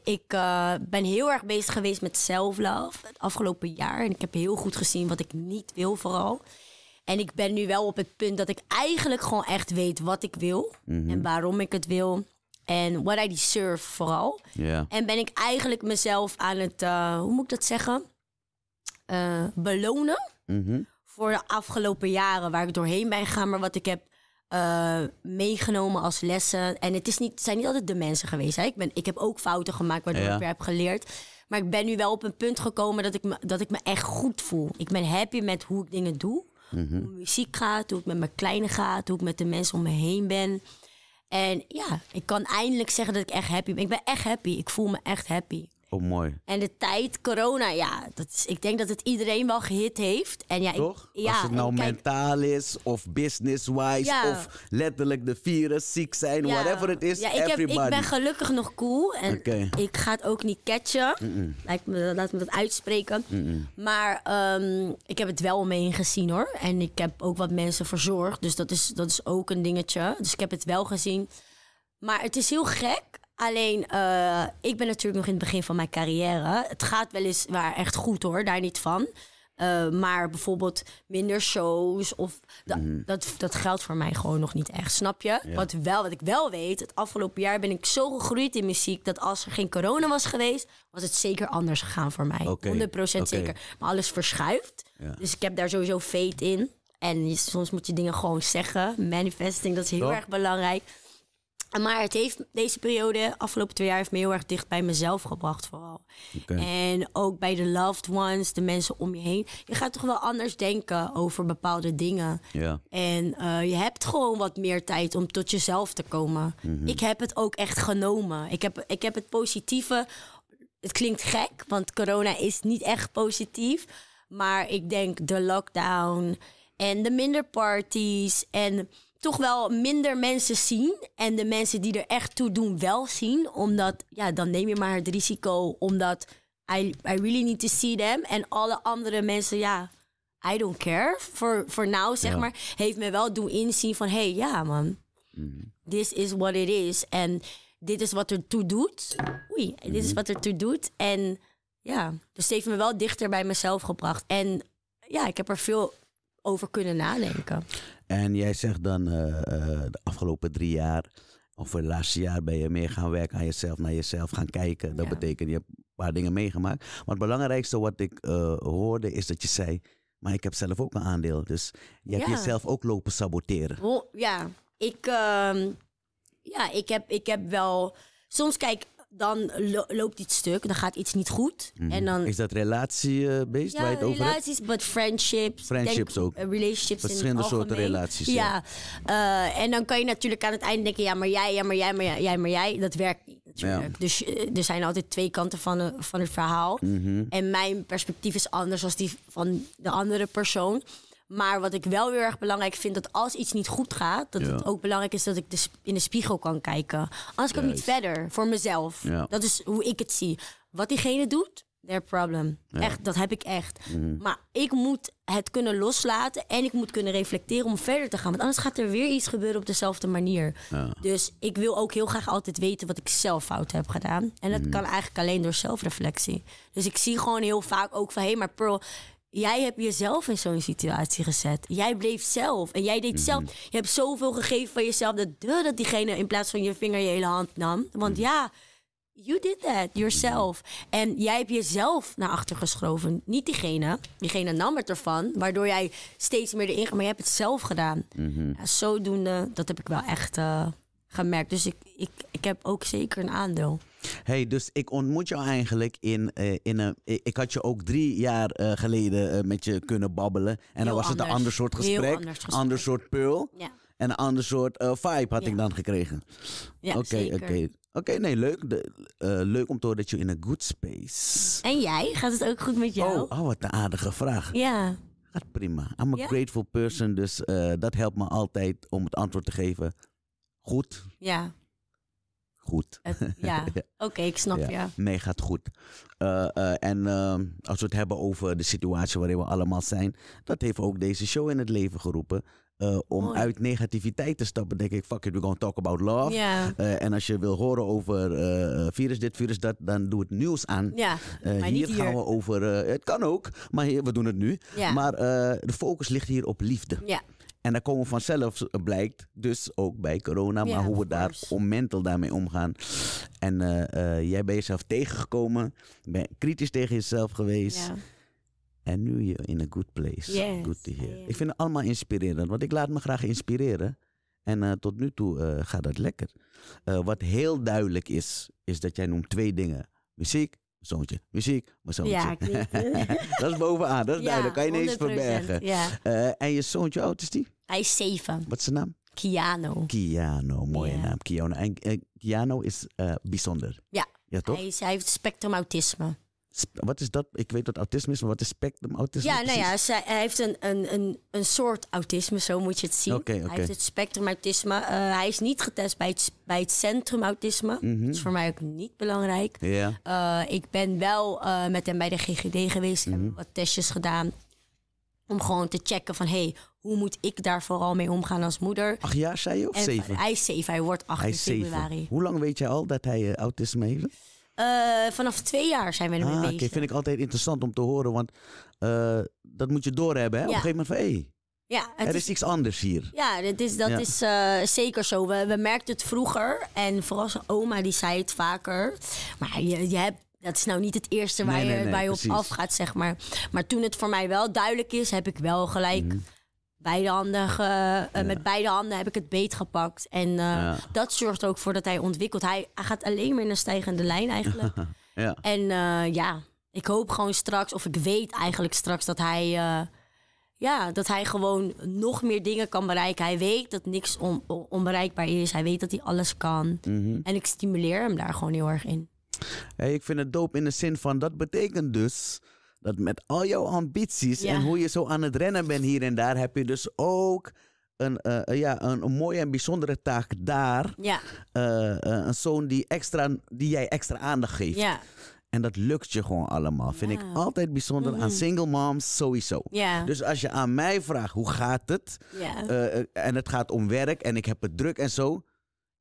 ik, eh, ben heel erg bezig geweest met self-love het afgelopen jaar. En ik heb heel goed gezien wat ik niet wil vooral. En ik ben nu wel op het punt dat ik eigenlijk gewoon echt weet wat ik wil. Mhm. En waarom ik het wil. En what I deserve vooral. En ben ik eigenlijk mezelf aan het, hoe moet ik dat zeggen? belonen voor de afgelopen jaren waar ik doorheen ben gegaan, maar wat ik heb eh, meegenomen als lessen. En het is niet, zijn niet altijd de mensen geweest. Hè? Ik, ben, ik heb ook fouten gemaakt waardoor ik weer heb geleerd. Maar ik ben nu wel op een punt gekomen dat ik me, dat ik me echt goed voel. Ik ben happy met hoe ik dingen doe. Mm -hmm. muziek gaat, hoe ik met mijn kleine gaat, hoe ik met de mensen om me heen ben. En ja, ik kan eindelijk zeggen dat ik echt happy ben. Ik ben echt happy. Ik voel me echt happy. Oh, mooi. En de tijd, corona, ja, dat is, ik denk dat het iedereen wel gehit heeft. En ja, Ik, ja, Als het nou mentaal is, of business-wise, of letterlijk de virus, ziek zijn, whatever het is, ja, ik everybody. ik ben gelukkig nog cool en ik ga het ook niet catchen. Laat, me, laat me dat uitspreken. maar ehm, ik heb het wel om gezien hoor. En ik heb ook wat mensen verzorgd, dus dat is, dat is ook een dingetje. Dus ik heb het wel gezien. Maar het is heel gek. Alleen, eh, ik ben natuurlijk nog in het begin van mijn carrière. Het gaat weliswaar echt goed hoor, daar niet van. Eh, maar bijvoorbeeld minder shows of mhm. dat, dat geldt voor mij gewoon nog niet echt, snap je? Wat, wel, wat ik wel weet, het afgelopen jaar ben ik zo gegroeid in muziek dat als er geen corona was geweest, was het zeker anders gegaan voor mij. Okay. 100% zeker. Maar alles verschuift. Dus ik heb daar sowieso faith in. En soms moet je dingen gewoon zeggen. Manifesting, dat is heel erg belangrijk. Maar het heeft deze periode, afgelopen twee jaar, heeft me heel erg dicht bij mezelf gebracht vooral. En ook bij de loved ones, de mensen om je heen. Je gaat toch wel anders denken over bepaalde dingen. En eh, je hebt gewoon wat meer tijd om tot jezelf te komen. Mhm. Ik heb het ook echt genomen. Ik heb, ik heb het positieve. Het klinkt gek, want corona is niet echt positief. Maar ik denk de lockdown en de minder parties en toch wel minder mensen zien. En de mensen die er echt toe doen wel zien. Omdat, ja, dan neem je maar het risico. Omdat I, I really need to see them. En alle andere mensen, ja, I don't care. Voor, voor nou, zeg maar, heeft me wel doen inzien van... hey, ja man, mhm. this is what it is. En dit is wat er toe doet. Oei, dit is mhm. wat er toe doet. En ja, dus het heeft me wel dichter bij mezelf gebracht. En ja, ik heb er veel over kunnen nadenken. En jij zegt dan eh, eh, de afgelopen drie jaar of het laatste jaar ben je meer gaan werken aan jezelf, naar jezelf gaan kijken. Dat betekent je hebt een paar dingen meegemaakt. Maar het belangrijkste wat ik eh, hoorde is dat je zei, maar ik heb zelf ook een aandeel. Dus je hebt jezelf ook lopen saboteren. ja, ik, ehm, ja, ik, heb, ik heb wel. Soms kijk, dan loopt iets stuk, dan gaat iets niet goed. Mhm. En dan, is dat relatie-based ja, waar je het relaties, but friendships. Friendships ook. Eh, relationships Verschillende soorten relaties. Ja, eh, en dan kan je natuurlijk aan het einde denken, ja maar jij, ja maar jij, maar jij, maar jij. Dat werkt niet natuurlijk. Dus eh, er zijn altijd twee kanten van, van het verhaal. Mhm. En mijn perspectief is anders dan die van de andere persoon. Maar wat ik wel heel erg belangrijk vind, dat als iets niet goed gaat, dat het ook belangrijk is dat ik in de spiegel kan kijken. Anders kan ik niet verder voor mezelf. Dat is hoe ik het zie. Wat diegene doet, their problem. Echt, dat heb ik echt. Mhm. Maar ik moet het kunnen loslaten en ik moet kunnen reflecteren om verder te gaan. Want anders gaat er weer iets gebeuren op dezelfde manier. Dus ik wil ook heel graag altijd weten wat ik zelf fout heb gedaan. En dat mhm. kan eigenlijk alleen door zelfreflectie. Dus ik zie gewoon heel vaak ook van, hé, hey, maar Pearl, jij hebt jezelf in zo'n situatie gezet. Jij bleef zelf en jij deed zelf. Mhm. Je hebt zoveel gegeven van jezelf dat, de, dat diegene in plaats van je vinger je hele hand nam. Want mhm. ja, you did that yourself. En jij hebt jezelf naar achter geschoven. Niet diegene. Diegene nam het ervan, waardoor jij steeds meer erin gaat. Maar je hebt het zelf gedaan. Mm zodoende, dat heb ik wel echt eh, gemerkt. Dus ik, ik, ik heb ook zeker een aandeel. Hey, dus ik ontmoet jou eigenlijk in, eh, in een. Ik had je ook drie jaar eh, geleden eh, met je kunnen babbelen. En dan was het een ander soort gesprek. Anders, ander soort peul. Ja. En een ander soort vibe had ik dan gekregen. Ja, Oké, oké. Oké, nee, leuk. De, leuk om te horen dat je in een good space. En jij? Gaat het ook goed met jou? Oh, oh wat een aardige vraag. Ja. Gaat prima. I'm a grateful person, dus dat helpt me altijd om het antwoord te geven. Goed. Ja goed. [LAUGHS] ja, oké, ik snap ja. ja. gaat goed. Eh, eh, en ehm, als we het hebben over de situatie waarin we allemaal zijn, dat heeft ook deze show in het leven geroepen. Eh, om uit negativiteit te stappen, denk ik, fuck it, we're gonna talk about love. Ja. en als je wil horen over virus dit, virus dat, dan doe het nieuws aan. Ja, maar hier, gaan we over, het kan ook, maar we doen het nu. Maar de focus ligt hier op liefde. Ja. En dan komen vanzelf, eh, blijkt, dus ook bij corona, maar hoe we daar onmental daarmee omgaan. En eh, eh, jij bent jezelf tegengekomen, ben kritisch tegen jezelf geweest. Ja. En nu je in a good place. Good to hear. Ik vind het allemaal inspirerend, want ik laat me graag inspireren. En tot nu toe gaat dat lekker. wat heel duidelijk is, is dat jij noemt twee dingen. Muziek zoontje muziek, mijn zoontje. Ja, [LAUGHS] dat is bovenaan, dat is ja, kan je ineens verbergen. Eh, en je zoontje, oud is die? Hij is zeven. Wat is zijn naam? Kiano. Kiano, mooie naam. Kiano. En uh, Kiano is eh, bijzonder. Ja. ja toch? Hij, hij heeft spectrum autisme. Wat is dat? Ik weet dat autisme is, maar wat is spectrum autisme? Ja, nou ja, hij heeft een, een, een, een soort autisme, zo moet je het zien. Hij heeft het spectrum autisme. Eh, hij is niet getest bij het, bij het centrum autisme. Mhm. Dat is voor mij ook niet belangrijk. Eh, ik ben wel eh, met hem bij de GGD geweest en mhm. wat testjes gedaan. Om gewoon te checken van, hé, hey, hoe moet ik daar vooral mee omgaan als moeder? Acht jaar, zei je, of en, zeven? Hij is zeven, hij wordt acht in februari. Hoe lang weet jij al dat hij autisme heeft? Eh, vanaf twee jaar zijn we er mee ah, bezig. Oké, vind ik altijd interessant om te horen, want eh, dat moet je doorhebben. Hè? Op een gegeven moment van, hé, ja, er is, iets anders hier. Ja, dat is, dat is eh, zeker zo. We, we merkten het vroeger en vooral zijn oma die zei het vaker. Maar je, je hebt dat is nou niet het eerste waar, je, waar je op afgaat, zeg maar. Maar toen het voor mij wel duidelijk is, heb ik wel gelijk mhm beide handen eh, met beide handen heb ik het beet gepakt. En eh, dat zorgt ook voor dat hij ontwikkelt. Hij, hij, gaat alleen maar in een stijgende lijn eigenlijk. [LAUGHS] ja. En eh, ja, ik hoop gewoon straks, of ik weet eigenlijk straks dat hij. ja, dat hij gewoon nog meer dingen kan bereiken. Hij weet dat niks on, onbereikbaar is. Hij weet dat hij alles kan. Mhm. En ik stimuleer hem daar gewoon heel erg in. Hey, ik vind het doop in de zin van dat betekent dus dat met al jouw ambities en hoe je zo aan het rennen bent hier en daar, heb je dus ook een, eh, eh, ja, een, mooie en bijzondere taak daar. Ja. Eh, een zoon die, extra, die jij extra aandacht geeft. Ja. En dat lukt je gewoon allemaal. Vind ik altijd bijzonder aan single moms sowieso. Dus als je aan mij vraagt hoe gaat het? en het gaat om werk en ik heb het druk en zo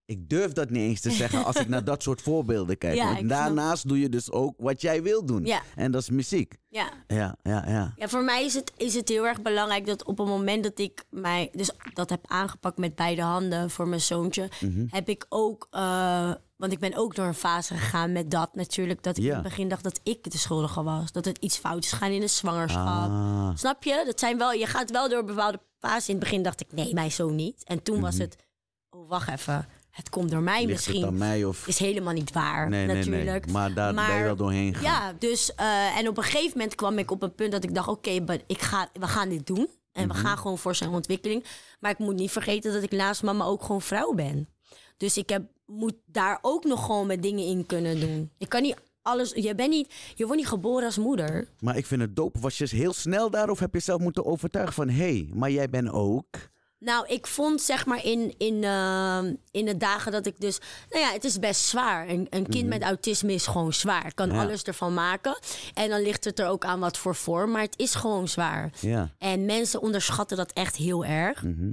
ik durf dat niet eens te zeggen als ik naar [LAUGHS] dat soort voorbeelden kijk. daarnaast doe je dus ook wat jij wil doen. En dat is muziek. Ja. Ja, ja, ja. ja, voor mij is het, is het heel erg belangrijk dat op het moment dat ik mij... Dus dat heb aangepakt met beide handen voor mijn zoontje... Mhm. heb ik ook... Eh, want ik ben ook door een fase gegaan met dat natuurlijk. Dat ik in het begin dacht dat ik de schuldige was. Dat het iets fout is gaan in de zwangerschap. Ah. Snap je? Dat zijn wel, je gaat wel door een bepaalde fase. In het begin dacht ik, nee, mij zo niet. En toen was mhm. het, oh, wacht even het komt door mij misschien. Het mij of... Is helemaal niet waar, nee, natuurlijk. Maar daar ben je wel doorheen gegaan. Ja, dus... Eh, en op een gegeven moment kwam ik op een punt dat ik dacht... oké, ik ga, we gaan dit doen. En we mhm. gaan gewoon voor zijn ontwikkeling. Maar ik moet niet vergeten dat ik naast mama ook gewoon vrouw ben. Dus ik heb, moet daar ook nog gewoon met dingen in kunnen doen. Ik kan niet alles... Je, bent niet, je wordt niet geboren als moeder. Maar ik vind het dope. Was je heel snel daar of heb je zelf moeten overtuigen van... hé, hey, maar jij bent ook nou, ik vond zeg maar in, in, ehm, in de dagen dat ik dus... Nou ja, het is best zwaar. Een, een kind mhm. met autisme is gewoon zwaar. kan alles ervan maken. En dan ligt het er ook aan wat voor vorm. Maar het is gewoon zwaar. Ja. En mensen onderschatten dat echt heel erg. Mhm.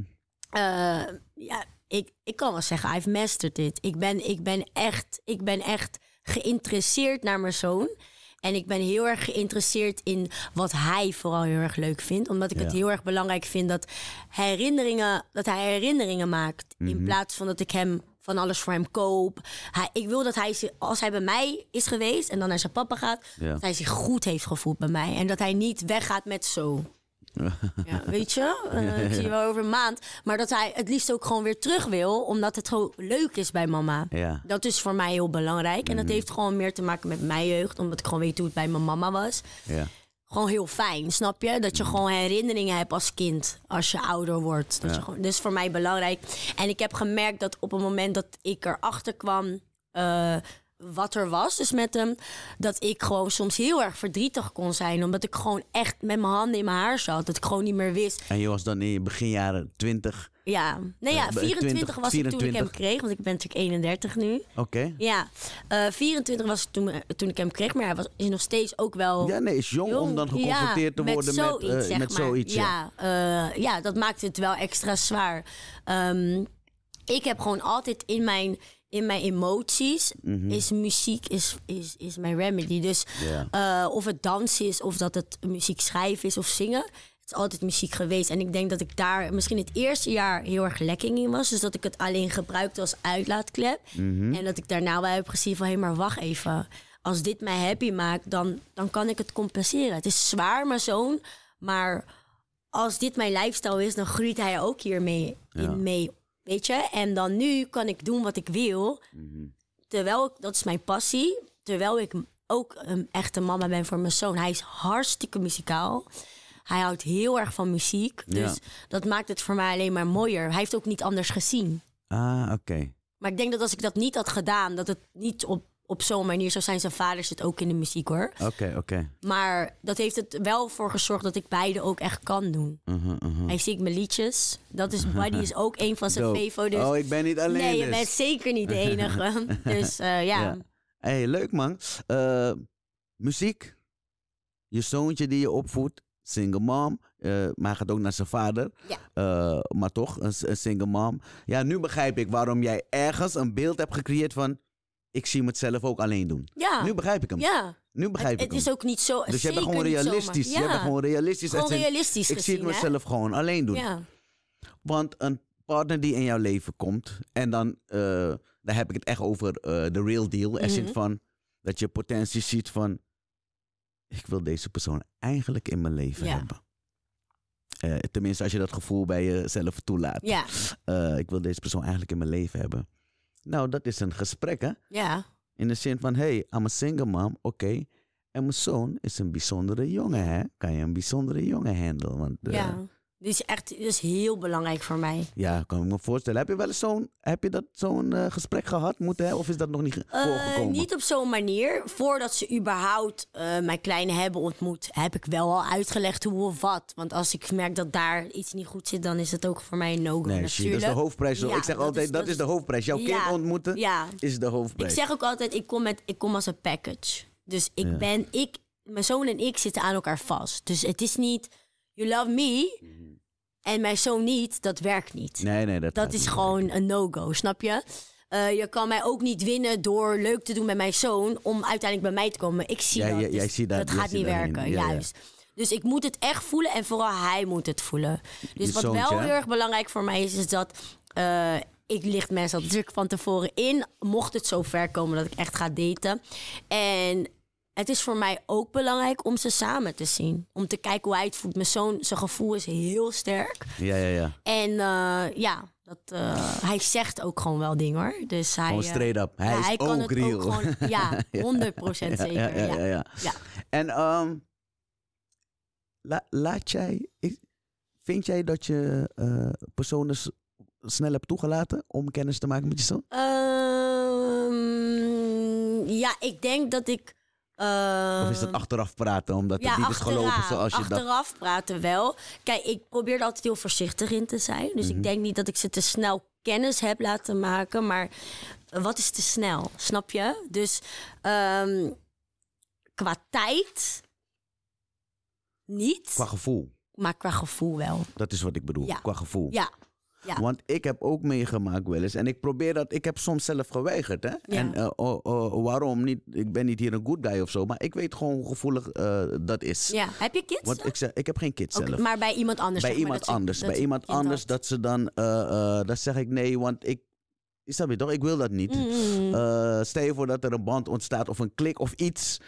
Eh, ja, ik, ik kan wel zeggen, I've mastered it. Ik ben, ik ben, echt, ik ben echt geïnteresseerd naar mijn zoon. En ik ben heel erg geïnteresseerd in wat hij vooral heel erg leuk vindt. Omdat ik het heel erg belangrijk vind dat, herinneringen, dat hij herinneringen maakt. In mhm. plaats van dat ik hem van alles voor hem koop. Hij, ik wil dat hij, als hij bij mij is geweest en dan naar zijn papa gaat, dat hij zich goed heeft gevoeld bij mij. En dat hij niet weggaat met zo. Ja, weet je, uh, [LAUGHS] ik zie je wel over een maand. Maar dat hij het liefst ook gewoon weer terug wil, omdat het gewoon leuk is bij mama. Ja. Dat is voor mij heel belangrijk. En dat mhm. heeft gewoon meer te maken met mijn jeugd, omdat ik gewoon weet hoe het bij mijn mama was. Ja. Gewoon heel fijn, snap je? Dat je mhm. gewoon herinneringen hebt als kind, als je ouder wordt. Dat, ja. gewoon, dat is voor mij belangrijk. En ik heb gemerkt dat op het moment dat ik erachter kwam. Eh, wat er was. Dus met hem dat ik gewoon soms heel erg verdrietig kon zijn. Omdat ik gewoon echt met mijn handen in mijn haar zat. Dat ik gewoon niet meer wist. En je was dan in je begin jaren 20. Ja, nee ja, 24 eh, was toen ik hem kreeg. Want ik ben natuurlijk 31 nu. Oké. Ja, uh, eh, 24 was toen, eh, toen ik hem kreeg. Maar hij was, is nog steeds ook wel... Ja, nee, is jong, om dan geconfronteerd te worden met zoiets. Met, zoiets ja, ja. ja. dat maakte het wel extra zwaar. Ehm, ik heb gewoon altijd in mijn in mijn emoties mhm. is muziek is, is, is mijn remedy. Dus eh, of het dansen is, of dat het muziek schrijven is of zingen. Het is altijd muziek geweest. En ik denk dat ik daar misschien het eerste jaar heel erg lekking in was. Dus dat ik het alleen gebruikte als uitlaatklep. Mhm. En dat ik daarna wel heb gezien van hé, hey, maar wacht even. Als dit mij happy maakt, dan, dan kan ik het compenseren. Het is zwaar, mijn zoon. Maar als dit mijn lifestyle is, dan groeit hij ook hiermee ja. in mee Weet je? En dan nu kan ik doen wat ik wil. Mhm. Terwijl ik, dat is mijn passie. Terwijl ik ook een echte mama ben voor mijn zoon. Hij is hartstikke muzikaal. Hij houdt heel erg van muziek. Dus dat maakt het voor mij alleen maar mooier. Hij heeft ook niet anders gezien. Ah, oké. Maar ik denk dat als ik dat niet had gedaan, dat het niet op op zo'n manier zou zijn. Zijn vader zit ook in de muziek hoor. Oké, oké. Maar dat heeft het wel voor gezorgd dat ik beide ook echt kan doen. Uh Hij zingt mijn liedjes. Dat is, Buddy is ook een van zijn favorieten. Dus... Oh, ik ben niet alleen. Nee, je dus. bent zeker niet de [LAUGHS] enige. dus eh, ja. hey, leuk man. Eh, muziek. Je zoontje die je opvoedt. Single mom, eh, maar hij gaat ook naar zijn vader. Ja. maar toch, een, een, single mom. Ja, nu begrijp ik waarom jij ergens een beeld hebt gecreëerd van ik zie het zelf ook alleen doen. Ja. Nu begrijp ik hem. Ja. Nu begrijp het, hem. het is ook niet zo. Dus je bent gewoon realistisch. Je bent gewoon realistisch. Gewoon ik zie het mezelf gewoon alleen doen. Ja. Want een partner die in jouw leven komt en dan, eh, daar heb ik het echt over eh, de real deal. Er mm van dat je potentie ziet van, ik wil deze persoon eigenlijk in mijn leven ja. hebben. Eh, tenminste, als je dat gevoel bij jezelf toelaat. Ja. ik wil deze persoon eigenlijk in mijn leven hebben. Nou, dat is een gesprek, hè? Ja. In de zin van, hey, I'm a single mom, oké. En mijn zoon is een bijzondere jongen, hè? Kan je een bijzondere jongen handelen? Want eh, ja. Dit is echt dit is heel belangrijk voor mij. Ja, kan ik me voorstellen. Heb je wel eens zo'n heb je dat zo'n eh, gesprek gehad moeten hebben? Of is dat nog niet uh, voorgekomen? Niet op zo'n manier. Voordat ze überhaupt eh, mijn kleine hebben ontmoet, heb ik wel al uitgelegd hoe of wat. Want als ik merk dat daar iets niet goed zit, dan is dat ook voor mij een no-go. Nee, natuurlijk. dat is de hoofdprijs. Ja, ik zeg altijd, dat, is de hoofdprijs. Jouw kind ontmoeten is de hoofdprijs. Ik zeg ook altijd, ik kom, met, ik kom als een package. Dus ik ben, ik, mijn zoon en ik zitten aan elkaar vast. Dus het is niet, you love me. Mhm en mij zo niet, dat werkt niet. Nee, nee, dat, is gewoon een no-go, snap je? Eh, je kan mij ook niet winnen door leuk te doen met mijn zoon om uiteindelijk bij mij te komen. Ik zie dat. Dus ziet dat. dat gaat niet werken, ja, juist. Dus ik moet het echt voelen en vooral hij moet het voelen. Dus wat wel heel erg belangrijk voor mij is, is dat eh, ik licht mensen natuurlijk van tevoren in. Mocht het zo ver komen dat ik echt ga daten. En het is voor mij ook belangrijk om ze samen te zien. Om te kijken hoe hij het voelt. Mijn zoon, zijn gevoel is heel sterk. Ja, ja, ja. En eh, ja, dat, eh, hij zegt ook gewoon wel dingen hoor. Dus hij, gewoon eh, straight up. Hij, is kan ook het real. gewoon, [LAUGHS] ja, 100% zeker. Ja, ja, ja, En ehm, la, laat jij, vind jij dat je personen snel hebt toegelaten om kennis te maken met je zoon? Ehm, ja, ik denk dat ik of is dat ehm, achteraf praten, omdat ja, het niet achteraf, is gelopen zoals je dacht? achteraf praten wel. Kijk, ik probeer altijd heel voorzichtig in te zijn. Dus ik mhm. denk niet dat ik ze te snel kennis heb laten maken. Maar wat is te snel, snap je? Dus ehm, qua tijd niet. Qua gevoel. Maar qua gevoel wel. Dat is wat ik bedoel, ja. qua gevoel. Ja. Want ik heb ook meegemaakt wel eens. En ik probeer dat. Ik heb soms zelf geweigerd. Hè? En eh, waarom niet? Ik ben niet hier een good guy of zo. Maar ik weet gewoon hoe gevoelig eh, dat is. Ja. Heb je kids? Want ik, zeg, ik heb geen kids zelf. Maar bij iemand anders. Bij iemand anders. bij iemand anders dat ze dan. Eh, dat zeg ik nee, want ik is dat niet? toch? Ik wil dat niet. Mm-hmm. stel je voor dat er een band ontstaat of een klik of iets.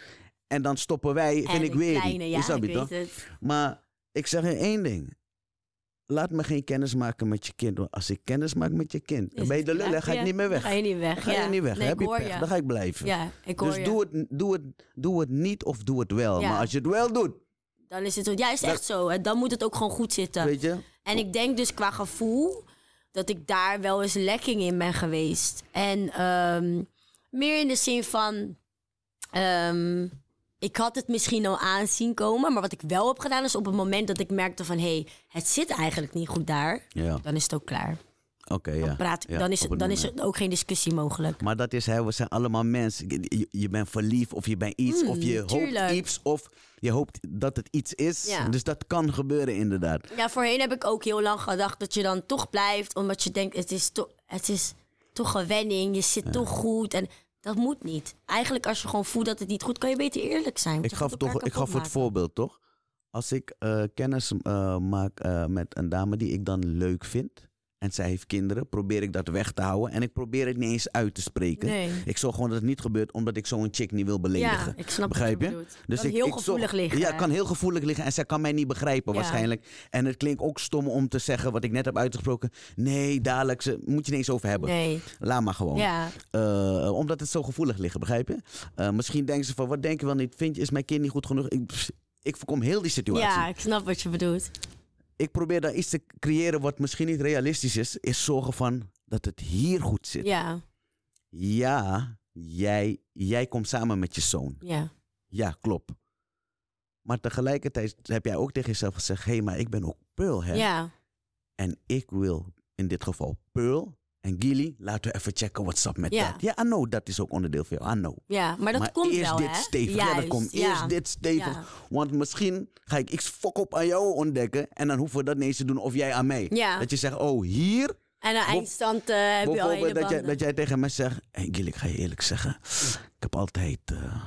En dan stoppen wij, en vind ik weer. Kleine, Ja, is dat ja Het. Maar ik zeg één ding laat me geen kennis maken met je kind. als ik kennis maak met je kind, dan ben je de lul, ga ik niet meer weg. ga je niet weg. ga je niet weg. heb je pech, dan ga ik blijven. Ja, ik hoor dus Doe, het, doe, het, doe het niet of doe het wel. Maar als je het wel doet, dan is het ja, is echt zo. Dan moet het ook gewoon goed zitten. Weet je? En ik denk dus qua gevoel dat ik daar wel eens lekking in ben geweest. En ehm, meer in de zin van. Ehm, ik had het misschien al aanzien komen. Maar wat ik wel heb gedaan is op het moment dat ik merkte van... hé, hey, het zit eigenlijk niet goed daar. Dan is het ook klaar. Oké, ja. Praat, dan is, dan is er ook geen discussie mogelijk. Maar dat is, hè, we zijn allemaal mensen. Je, bent verliefd of je bent iets of je hmm, hoopt iets of je hoopt dat het iets is. Dus dat kan gebeuren inderdaad. Ja, voorheen heb ik ook heel lang gedacht dat je dan toch blijft. Omdat je denkt, het is, toch het is toch een wenning. Je zit toch goed. En dat moet niet. Eigenlijk als je gewoon voelt dat het niet goed, kan je beter eerlijk zijn. Ik gaf, toch, ik gaf het voorbeeld, toch? Als ik eh, kennis eh, maak eh, met een dame die ik dan leuk vind, en zij heeft kinderen, probeer ik dat weg te houden. En ik probeer het niet eens uit te spreken. Nee. Ik zorg gewoon dat het niet gebeurt, omdat ik zo'n chick niet wil beledigen. Ja, ik snap Begrijp je? je? Dus kan ik, heel ik gevoelig liggen. Ja, het kan heel gevoelig liggen. En zij kan mij niet begrijpen waarschijnlijk. En het klinkt ook stom om te zeggen wat ik net heb uitgesproken. Nee, dadelijk ze, moet je niet eens over hebben. Nee. Laat maar gewoon. Ja. Eh, omdat het zo gevoelig ligt, begrijp je? Eh, misschien denken ze van, wat denk je wel niet? Vind je, is mijn kind niet goed genoeg? Ik, ik voorkom heel die situatie. Ja, ik snap wat je bedoelt ik probeer daar iets te creëren wat misschien niet realistisch is, is zorgen van dat het hier goed zit. Ja. Ja, jij, jij komt samen met je zoon. Ja. Ja, klopt. Maar tegelijkertijd heb jij ook tegen jezelf gezegd: hé, hey, maar ik ben ook peul. Hè? Ja. En ik wil in dit geval peul. En Gilly, laten we even checken what's up met dat. Ja, I know, dat is ook onderdeel van jou. I know. Ja, maar dat komt eerst wel, dit hè? stevig. Juist, ja, dat komt eerst dit stevig. Want misschien ga ik iets fok op aan jou ontdekken. En dan hoeven we dat niet eens te doen of jij aan mij. Dat je zegt, oh, hier... En aan eindstand eh, heb je al dat jij, dat jij tegen mij zegt... Hey Gilly, ik ga je eerlijk zeggen. Ik heb altijd... Eh,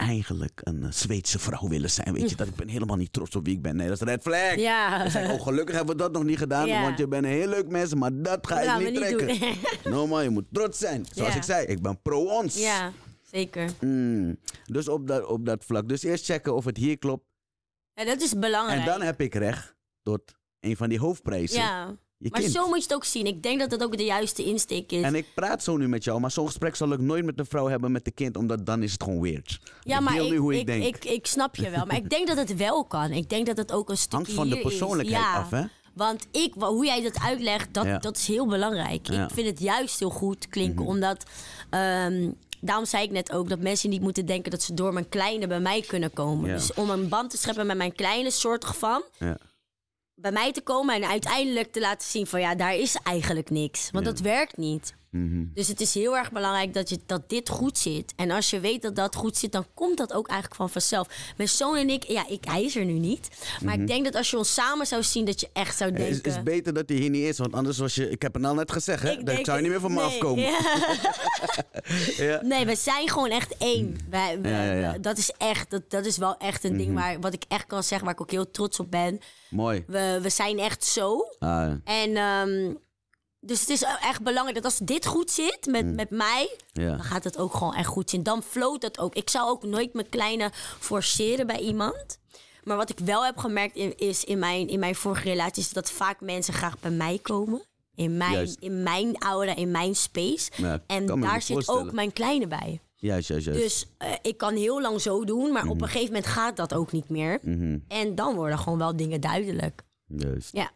eigenlijk een eh, Zweedse vrouw willen zijn. Weet je, dat ik ben helemaal niet trots op wie ik ben. Nee, dat is red flag. Ja. zeg oh, gelukkig hebben we dat nog niet gedaan. Want je bent een heel leuk mens, maar dat ga ik niet, niet trekken. [LAUGHS] no je moet trots zijn. Zoals ik zei, ik ben pro ons. Ja, zeker. Mm, dus op dat, op dat vlak. Dus eerst checken of het hier klopt. En ja, dat is belangrijk. En dan heb ik recht tot een van die hoofdprijzen. Ja maar zo moet je het ook zien. Ik denk dat dat ook de juiste insteek is. En ik praat zo nu met jou, maar zo'n gesprek zal ik nooit met een vrouw hebben met de kind, omdat dan is het gewoon weird. Ja, ik maar ik, hoe ik, denk. Ik, ik, snap je wel, maar ik denk dat het wel kan. Ik denk dat het ook een [LAUGHS] stukje Hangt van de persoonlijkheid ja, af, hè? Want ik, hoe jij dat uitlegt, dat, dat is heel belangrijk. Ik vind het juist heel goed klinken, mhm. omdat... Ehm, daarom zei ik net ook dat mensen niet moeten denken dat ze door mijn kleine bij mij kunnen komen. Dus om een band te scheppen met mijn kleine soort van. Ja bij mij te komen en uiteindelijk te laten zien van ja, daar is eigenlijk niks. Want dat werkt niet. Mhm. Dus het is heel erg belangrijk dat, je, dat dit goed zit. En als je weet dat dat goed zit, dan komt dat ook eigenlijk van vanzelf. Mijn zoon en ik, ja, ik, hij er nu niet. Maar ik mhm. denk dat als je ons samen zou zien, dat je echt zou denken... Het is, beter dat hij hier niet is, want anders was je... Ik heb het al nou net gezegd, hè? Ik zou je niet meer van me afkomen. [LAUGHS] Ja. Nee, we zijn gewoon echt één. Mm. Wij, dat is echt, dat, dat is wel echt een ding Maar mhm. wat ik echt kan zeggen, waar ik ook heel trots op ben. Mooi. We, we zijn echt zo. Ah, en... Ehm, dus het is echt belangrijk dat als dit goed zit met, mm. met mij, dan gaat het ook gewoon echt goed zitten. Dan floot dat ook. Ik zou ook nooit mijn kleine forceren bij iemand. Maar wat ik wel heb gemerkt in, is in mijn, in mijn vorige relaties dat vaak mensen graag bij mij komen. In mijn, in mijn aura, in mijn space. en daar zit ook mijn kleine bij. Juist, juist, juist. Dus eh, ik kan heel lang zo doen, maar op mhm. een gegeven moment gaat dat ook niet meer. Mhm. En dan worden gewoon wel dingen duidelijk. Juist. Ja.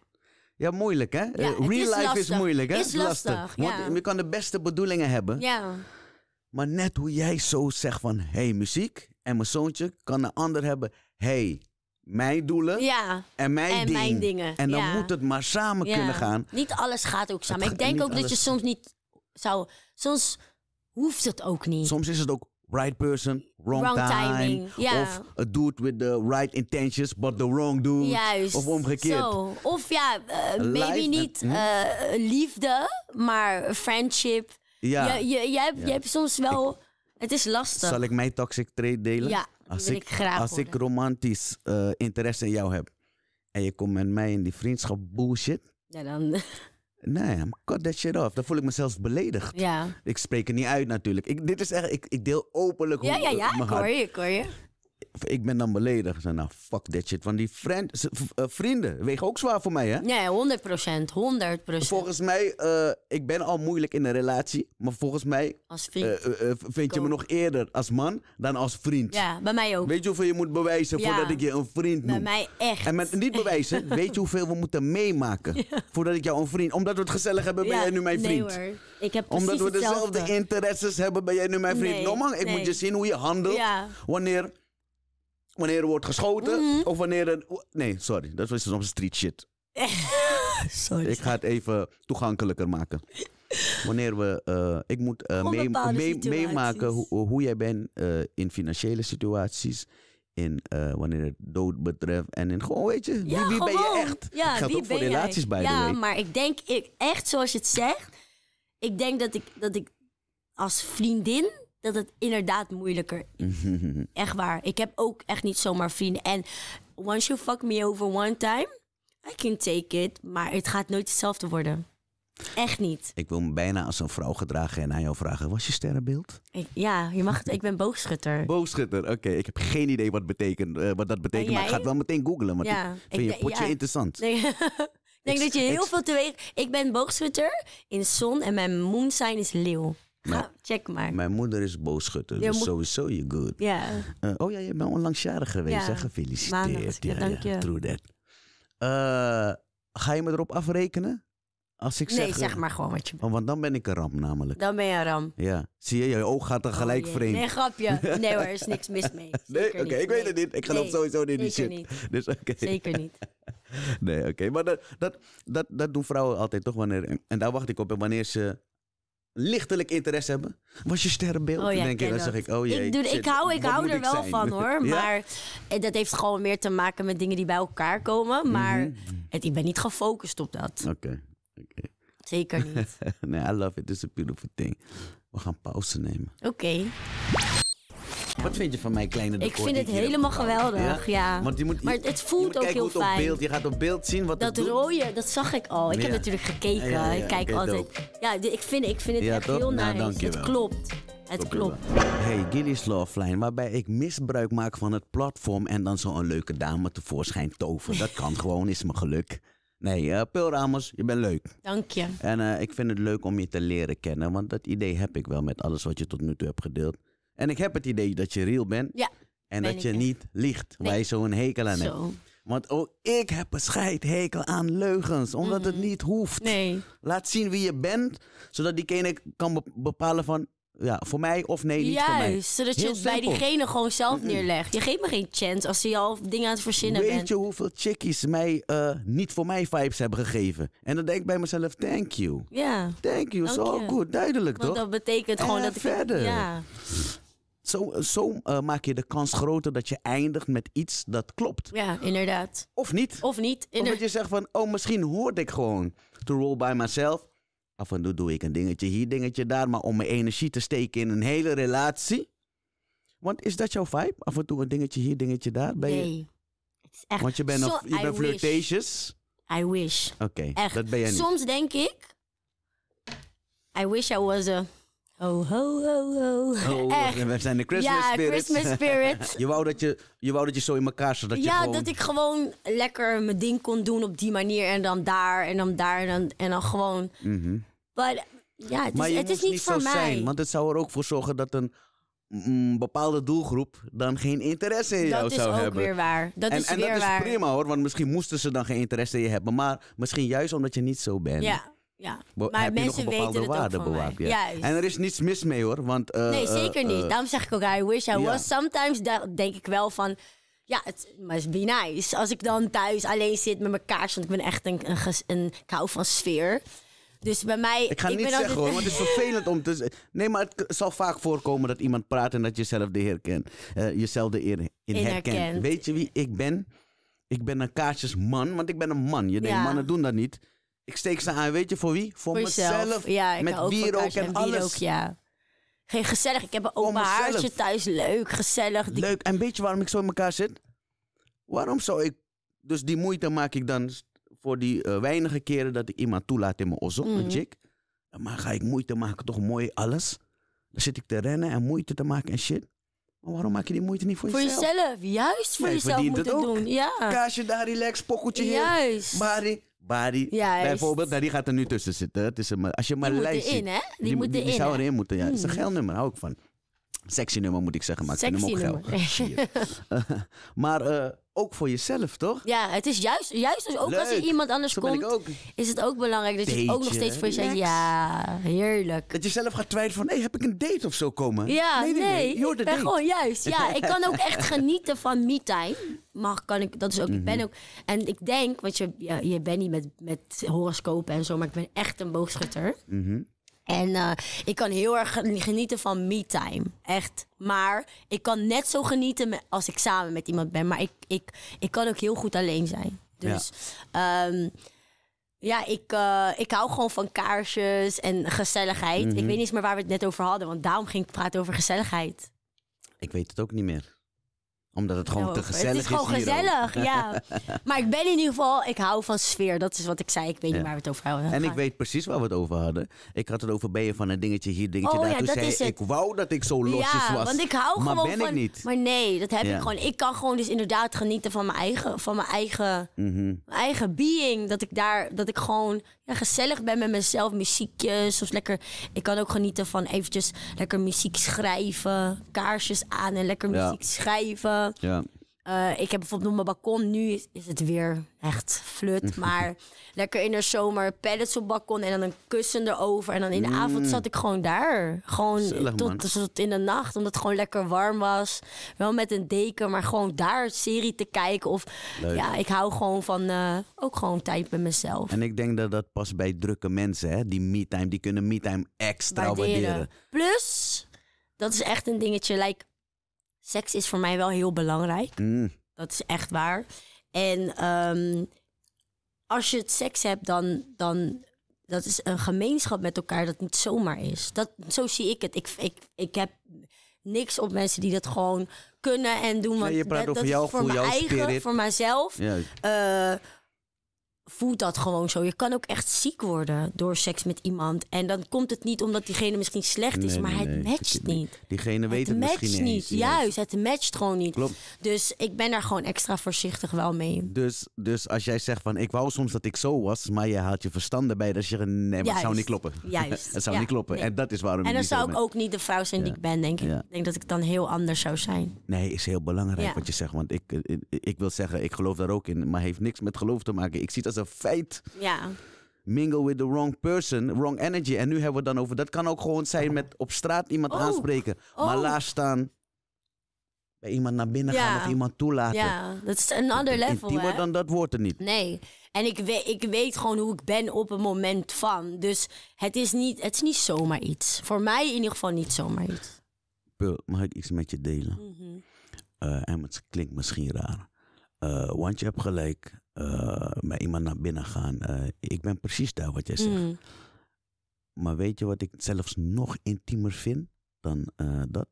Ja, moeilijk hè? Eh, real life is moeilijk hè? Is lastig. Je kan de beste bedoelingen hebben. Ja. Maar net hoe jij zo zegt van, hey, muziek. En mijn zoontje kan een ander hebben, hey, mijn doelen ja. en, mijn, dingen. En dan moet het maar samen kunnen gaan. Niet alles gaat ook samen. ik denk ook dat je soms niet zou. Soms hoeft het ook niet. Soms is het ook right person, wrong, timing. Of do it with the right intentions, but the wrong dude. Of omgekeerd. Of ja, eh, maybe niet hm? eh, liefde, maar friendship. Ja. Je, je, hebt, hebt soms wel... het is lastig. Zal ik mijn toxic trait delen? Ja, als ik, graag Als ik romantisch eh, interesse in jou heb en je komt met mij in die vriendschap bullshit... Ja, dan... [LAUGHS] Nee, cut that shit off. Dan voel ik mezelf beledigd. Ja. Ik spreek er niet uit natuurlijk. Ik, dit is echt, ik, ik deel openlijk ja, hoe ja, ja, eh, ja, ik hoor je, ik hoor je. Of ik ben dan beledigd. Zei, nou, fuck that shit. Want die eh, vrienden wegen ook zwaar voor mij, hè? Nee, 100 procent. honderd procent. Volgens mij, eh, ik ben al moeilijk in een relatie. Maar volgens mij als vriend. Eh, vind je me nog eerder als man dan als vriend. Ja, bij mij ook. Weet je hoeveel je moet bewijzen voordat ik je een vriend noem? Bij mij echt. En met niet bewijzen, [LAUGHS] weet je hoeveel we moeten meemaken voordat ik jou een vriend... Omdat we het gezellig hebben, ben jij nu mijn vriend. Nee hoor, ik heb precies Omdat we dezelfde interesses hebben, ben jij nu mijn vriend. Nee, man ik moet je zien hoe je handelt wanneer wanneer er wordt geschoten. Mhm. Of wanneer er. Nee, sorry. Dat was op street shit. [LAUGHS] sorry. Ik ga het even toegankelijker maken. Wanneer we. Eh, ik moet eh, meemaken hoe, hoe, jij bent eh, in financiële situaties. In wanneer het dood betreft. En in gewoon, weet je, ja, wie, wie ben je echt? Ja, dat ook voor relaties bij Ja, maar ik denk ik, echt zoals je het zegt. Ik denk dat ik, dat ik als vriendin dat het inderdaad moeilijker is. [LAUGHS] echt waar. Ik heb ook echt niet zomaar vrienden. En once you fuck me over one time, I can take it. Maar het gaat nooit hetzelfde worden. Echt niet. Ik wil me bijna als een vrouw gedragen en aan jou vragen: was je sterrenbeeld? ja, je mag het, ik ben boogschutter. [LAUGHS] boogschutter, oké. Ik heb geen idee wat, betekent, eh, wat dat betekent, maar ik ga het wel meteen googlen. Want ik vind je potje interessant. Nee, [LAUGHS] ik denk dat je heel veel teweeg. Ik ben boogschutter in de zon en mijn moon zijn is leeuw. Ga, check maar. Mijn moeder is booschutter. dus moet... sowieso je good. Ja. Eh, oh ja, je bent onlangs jarig geweest. Ja. Gefeliciteerd. ja, dank je. True that. Eh, ga je me erop afrekenen? Als ik nee, zeg, maar gewoon wat je bent. Oh, want dan ben ik een ram, namelijk. Dan ben je een ram. Ja. Zie je, je oog gaat er oh, gelijk vreemd. Nee, grapje. [LAUGHS] Nee hoor, er is niks mis mee. nee, oké, ik weet het niet. Ik geloof nee, sowieso niet in die shit. [LAUGHS] Dus, oké. Zeker niet. [LAUGHS] nee, oké. Maar dat, dat, dat, dat doen vrouwen altijd toch wanneer... En daar wacht ik op. wanneer ze lichtelijk interesse hebben, was je sterrenbeeld. Oh, ja, ik, dan zeg ik, oh jee. Ik, doe, ik hou, ik hou er wel van hoor. [LAUGHS] Maar eh, dat heeft gewoon meer te maken met dingen die bij elkaar komen. Mhm. Maar het, ik ben niet gefocust op dat. Oké. Zeker niet. [LAUGHS] nee, I love it. It's a beautiful thing. We gaan pauze nemen. Oké. Wat vind je van mijn kleine decor? Ik vind het helemaal geweldig, ja. maar het voelt ook heel fijn. Beeld. Je gaat op beeld zien wat dat het rode, dat zag ik al. Ik heb natuurlijk gekeken. Ik kijk altijd. Ja, ik vind, ik vind het echt heel nou, nice. het klopt. Het klopt. Hey, Gilly's Loveline, waarbij ik misbruik maak van het platform en dan zo'n leuke dame tevoorschijn toveren. Dat kan [LAUGHS] gewoon, is mijn geluk. Nee, eh, uh, Ramos, je bent leuk. Dank je. En eh, ik vind het leuk om je te leren kennen, want dat idee heb ik wel met alles wat je tot nu toe hebt gedeeld. En ik heb het idee dat je real bent. Ja. En dat je niet liegt, nee. waar je zo'n hekel aan zo. hebt. Want ook ik heb een scheidhekel aan leugens, omdat het mhm. niet hoeft. Nee. Laat zien wie je bent, zodat diegene kan bepalen van, ja, voor mij of nee, niet Juist, voor mij. zodat Heel je het bij diegene gewoon zelf neerlegt. Je geeft me geen chance als je al dingen aan het verzinnen Weet bent. Weet je hoeveel chickies mij eh, niet voor mij vibes hebben gegeven? En dan denk ik bij mezelf, thank you. Ja. Thank you, zo goed, duidelijk Want toch? dat betekent gewoon en dat verder. ik... verder. Ja. Zo, zo eh, maak je de kans groter dat je eindigt met iets dat klopt. Ja, inderdaad. Of niet. Of niet. Of dat je zegt van, oh, misschien hoorde ik gewoon to roll by myself. Af en toe doe ik een dingetje hier, dingetje daar. Maar om mijn energie te steken in een hele relatie. Want is dat jouw vibe? Af en toe een dingetje hier, dingetje daar? nee. Het is echt Want je bent, so, je bent flirtatious. I wish. Oké, dat ben jij niet. Soms denk ik... I wish I was a... Oh ho, ho, ho. ho Echt. We zijn de Christmas ja, spirit. Christmas spirit. [LAUGHS] je, wou dat je, je wou dat je zo in elkaar zat. Dat ja, je gewoon... dat ik gewoon lekker mijn ding kon doen op die manier. En dan daar, en dan daar, en dan, en dan gewoon. Mm Maar ja, het is, het is niet, voor mij. Zijn, want het zou er ook voor zorgen dat een mm, bepaalde doelgroep dan geen interesse in jou zou hebben. Dat is ook weer waar. Dat en, is en dat is prima hoor, want misschien moesten ze dan geen interesse in je hebben. Maar misschien juist omdat je niet zo bent. Ja. Ja, maar mensen weten het ook ja. En er is niets mis mee hoor, want... Eh, nee, zeker eh, niet. Eh, Daarom zeg ik ook, I wish I was. Sometimes denk ik wel van, ja, het must be nice. Als ik dan thuis alleen zit met mijn kaars, want ik ben echt een, een, een kou van sfeer. Dus bij mij... Ik ga ik niet zeggen hoor, want het is [LAUGHS] vervelend om te... Nee, maar het zal vaak voorkomen dat iemand praat en dat je de heer kent. jezelf de eer in, herkent. Weet je wie ik ben? Ik ben een kaarsjesman, want ik ben een man. Je denkt, mannen doen dat niet. Ik steek ze aan, weet je voor wie? Voor, voor mezelf. Ja, met ook en, alles. ja. Geen gezellig. Ik heb een open haartje thuis. Leuk, gezellig. Leuk. En weet je waarom ik zo in elkaar zit? Waarom zou ik... Dus die moeite maak ik dan voor die eh, weinige keren dat ik iemand toelaat in mijn ozon, een mhm. chick. Maar ga ik moeite maken, toch mooi alles? Dan zit ik te rennen en moeite te maken en shit. Maar waarom maak je die moeite niet voor, voor jezelf? Voor jezelf, juist voor nee, jezelf moeten doen. Ja. Kaasje daar, relax, pokkeltje hier. Juist. Bari bijvoorbeeld, nou, die gaat er nu tussen zitten. Het is een, als je maar die lijst. Moet erin, hè? Die, die, moet die, die zou erin moeten, ja. Het is een hmm. geldnummer hou ik van. Sexy nummer moet ik zeggen, maar Sexy ik vind hem ook maar eh, ook voor jezelf, toch? Ja, het is juist, juist dus ook als er iemand anders komt, is het ook belangrijk dat je ook nog steeds voor jezelf... Ja, heerlijk. Dat je zelf gaat twijfelen van, hé, heb ik een date of zo komen? Ja, nee, nee, nee. Ik ben gewoon juist. Ja, ik kan ook echt [LAUGHS] genieten van me-time. Mag, kan ik, dat is ook, ik ben mhm. ook... En ik denk, want je, ja, je bent niet met, met horoscopen en zo, maar ik ben echt een boogschutter. Mhm. En eh, ik kan heel erg genieten van me-time. Echt. Maar ik kan net zo genieten als ik samen met iemand ben. Maar ik, ik, ik kan ook heel goed alleen zijn. Dus ja, ehm, ja ik, eh, ik hou gewoon van kaarsjes en gezelligheid. Ik mhm. weet niet eens meer waar we het net over hadden. Want daarom ging ik praten over gezelligheid. Ik weet het ook niet meer omdat het gewoon nou, te gezellig is. Het is gewoon gezellig, ja. [LAUGHS] maar ik ben in ieder geval, ik hou van sfeer. Dat is wat ik zei. Ik weet niet waar we het over hadden. En ik weet precies waar we het over hadden. Ik had het over ben je van een dingetje hier, dingetje oh daar. Ja, zei ik, wou dat ik zo losjes ja, want ik hou maar gewoon ben van, ik niet. Maar nee, dat heb ik gewoon. Ik kan gewoon dus inderdaad genieten van mijn eigen, van mijn eigen, mhm. mijn eigen being. Dat ik daar, dat ik gewoon ja, gezellig ben met mezelf. Muziekjes of lekker... Ik kan ook genieten van eventjes lekker muziek schrijven. Kaarsjes aan en lekker muziek schrijven. Ja. Eh, ik heb bijvoorbeeld nog mijn balkon, nu is, het weer echt flut, [LAUGHS] maar lekker in de zomer pallets op balkon en dan een kussen erover. En dan in de avond mm. zat ik gewoon daar. Gewoon tot, tot, in de nacht, omdat het gewoon lekker warm was. Wel met een deken, maar gewoon daar serie te kijken. Of ja, ik hou gewoon van eh, ook gewoon tijd met mezelf. En ik denk dat dat past bij drukke mensen, hè? die me-time, die kunnen me-time extra waarderen. waarderen. Plus, dat is echt een dingetje, like seks is voor mij wel heel belangrijk. Mm. Dat is echt waar. En ehm, als je het seks hebt, dan, dan dat is een gemeenschap met elkaar dat niet zomaar is. Dat, zo zie ik het. Ik, ik, ik heb niks op mensen die dat gewoon kunnen en doen. Want je praat dat, over is voor, voor mijn eigen, voor mijzelf. Eh, voelt dat gewoon zo. Je kan ook echt ziek worden door seks met iemand. En dan komt het niet omdat diegene misschien slecht is, maar het matcht niet. Diegene weet het, matcht misschien niet. Juist, het matcht gewoon niet. Klopt. Dus ik ben daar gewoon extra voorzichtig wel mee. Dus, dus als jij zegt van ik wou soms dat ik zo was, maar je haalt je verstand erbij, dat je nee, maar zou niet kloppen. Juist. [LAUGHS] het zou niet kloppen. En dat is waarom. En dan zou ik ook niet de vrouw zijn die ik ben, denk ik. Ik denk dat ik dan heel anders zou zijn. Nee, is heel belangrijk wat je zegt, want ik, eh, ik, ik wil zeggen, ik geloof daar ook in, maar heeft niks met geloof te maken. Ik zie dat is een feit. Ja. Mingle with the wrong person, wrong energy. En nu hebben we dan over. Dat kan ook gewoon zijn met op straat iemand oh. aanspreken. Oh. Maar laat staan bij iemand naar binnen gaan of iemand toelaten. Ja, dat is een ander level. Intiemer dan dat woord er niet. Nee. En ik weet, ik weet gewoon hoe ik ben op een moment van. Dus het is, niet, het is niet zomaar iets. Voor mij in ieder geval niet zomaar iets. Pearl, mag ik iets met je delen? Mm en het klinkt misschien raar. Eh, want je hebt gelijk uh, eh, met iemand naar binnen gaan. Eh, ik ben precies daar wat jij zegt. Mm. Maar weet je wat ik zelfs nog intiemer vind dan eh, dat?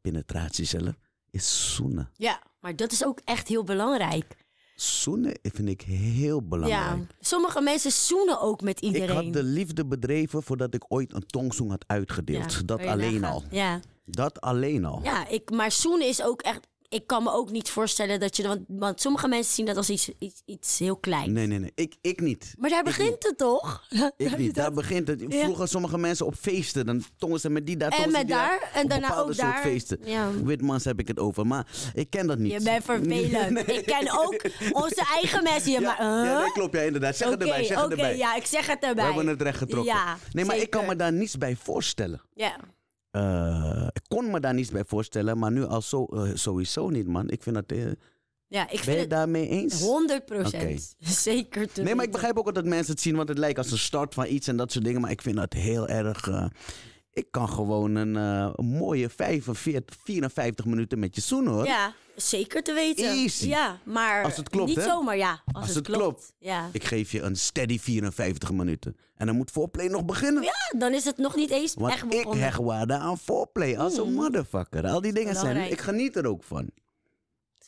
penetratie zelf is zoenen. Ja, maar dat is ook echt heel belangrijk. Zoenen vind ik heel belangrijk. Ja, sommige mensen zoenen ook met iedereen. Ik had de liefde bedreven voordat ik ooit een tongzoen had uitgedeeld. dat alleen al. Ja. Dat alleen al. Ja, ik, maar zoenen is ook echt ik kan me ook niet voorstellen dat je. Want, want sommige mensen zien dat als iets, iets, iets heel kleins. Nee, nee, nee. Ik, ik niet. Maar daar begint het toch? Ik niet. Daar begint het. Vroeger ja. sommige mensen op feesten. Dan tongen ze met die daar. En met daar. En daarna ook daar. feesten. Ja. Witmans heb ik het over. Maar ik ken dat niet. Je bent vervelend. [LAUGHS] Ik ken ook onze eigen mensen. Ja, maar, ja dat klopt. Ja, inderdaad. Zeg okay, het erbij. Ja, ik zeg het erbij. We hebben het recht getrokken. Ja, nee, maar ik kan me daar niets bij voorstellen. Ja. Eh, ik kon me daar niets bij voorstellen, maar nu al eh, sowieso niet, man. Ik vind dat. Eh, ja, ik ben je het daarmee eens? 100 procent. [LAUGHS] Zeker. Te nee, maar ik begrijp ook dat mensen het zien, want het lijkt als een start van iets en dat soort dingen. Maar ik vind dat heel erg ik kan gewoon een, uh, mooie 45, 54 minuten met je zoenen hoor. Ja, zeker te weten. Ja, maar als het klopt, niet zomaar, ja. Als, het, klopt. Ja. Ik geef je een steady 54 minuten. En dan moet voorplay nog beginnen. Ja, dan is het nog niet eens echt begonnen. ik hecht waarde aan voorplay als een hmm. motherfucker. Al die dingen zijn, ik geniet er ook van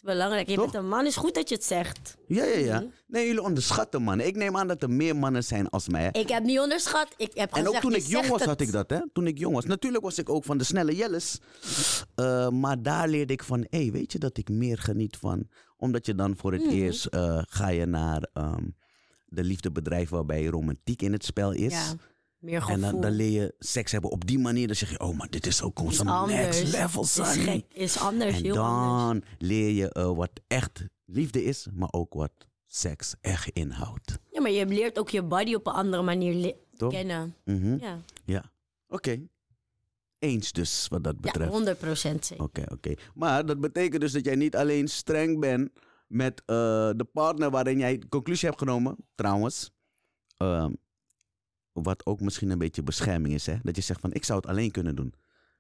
belangrijk. Je een man, is goed dat je het zegt. Ja, ja, ja. Mhm. Nee, jullie onderschatten mannen. Ik neem aan dat er meer mannen zijn als mij. Ik heb niet onderschat. Ik heb en ook toen ik jong was, had ik dat, hè? Toen ik jong was. Natuurlijk was ik ook van de snelle jelles. Eh, maar daar leerde ik van, hé, weet je dat ik meer geniet van? Omdat je dan voor het mhm. eerst eh, ga je naar ehm, de liefdebedrijf waarbij romantiek in het spel is. Ja. En dan, dan, leer je seks hebben op die manier. Dan zeg je, oh, maar dit is ook constant next level, son. Is, gek, is anders, en dan leer je eh, wat echt liefde is, maar ook wat seks echt inhoudt. Ja, maar je leert ook je body op een andere manier kennen. Mhm. Ja. ja. Oké. Eens dus, wat dat betreft. Ja, 100% zeker. Oké, oké. Maar dat betekent dus dat jij niet alleen streng bent met eh, de partner waarin jij conclusie hebt genomen, trouwens. Ehm, wat ook misschien een beetje bescherming is. Hè? Dat je zegt van ik zou het alleen kunnen doen.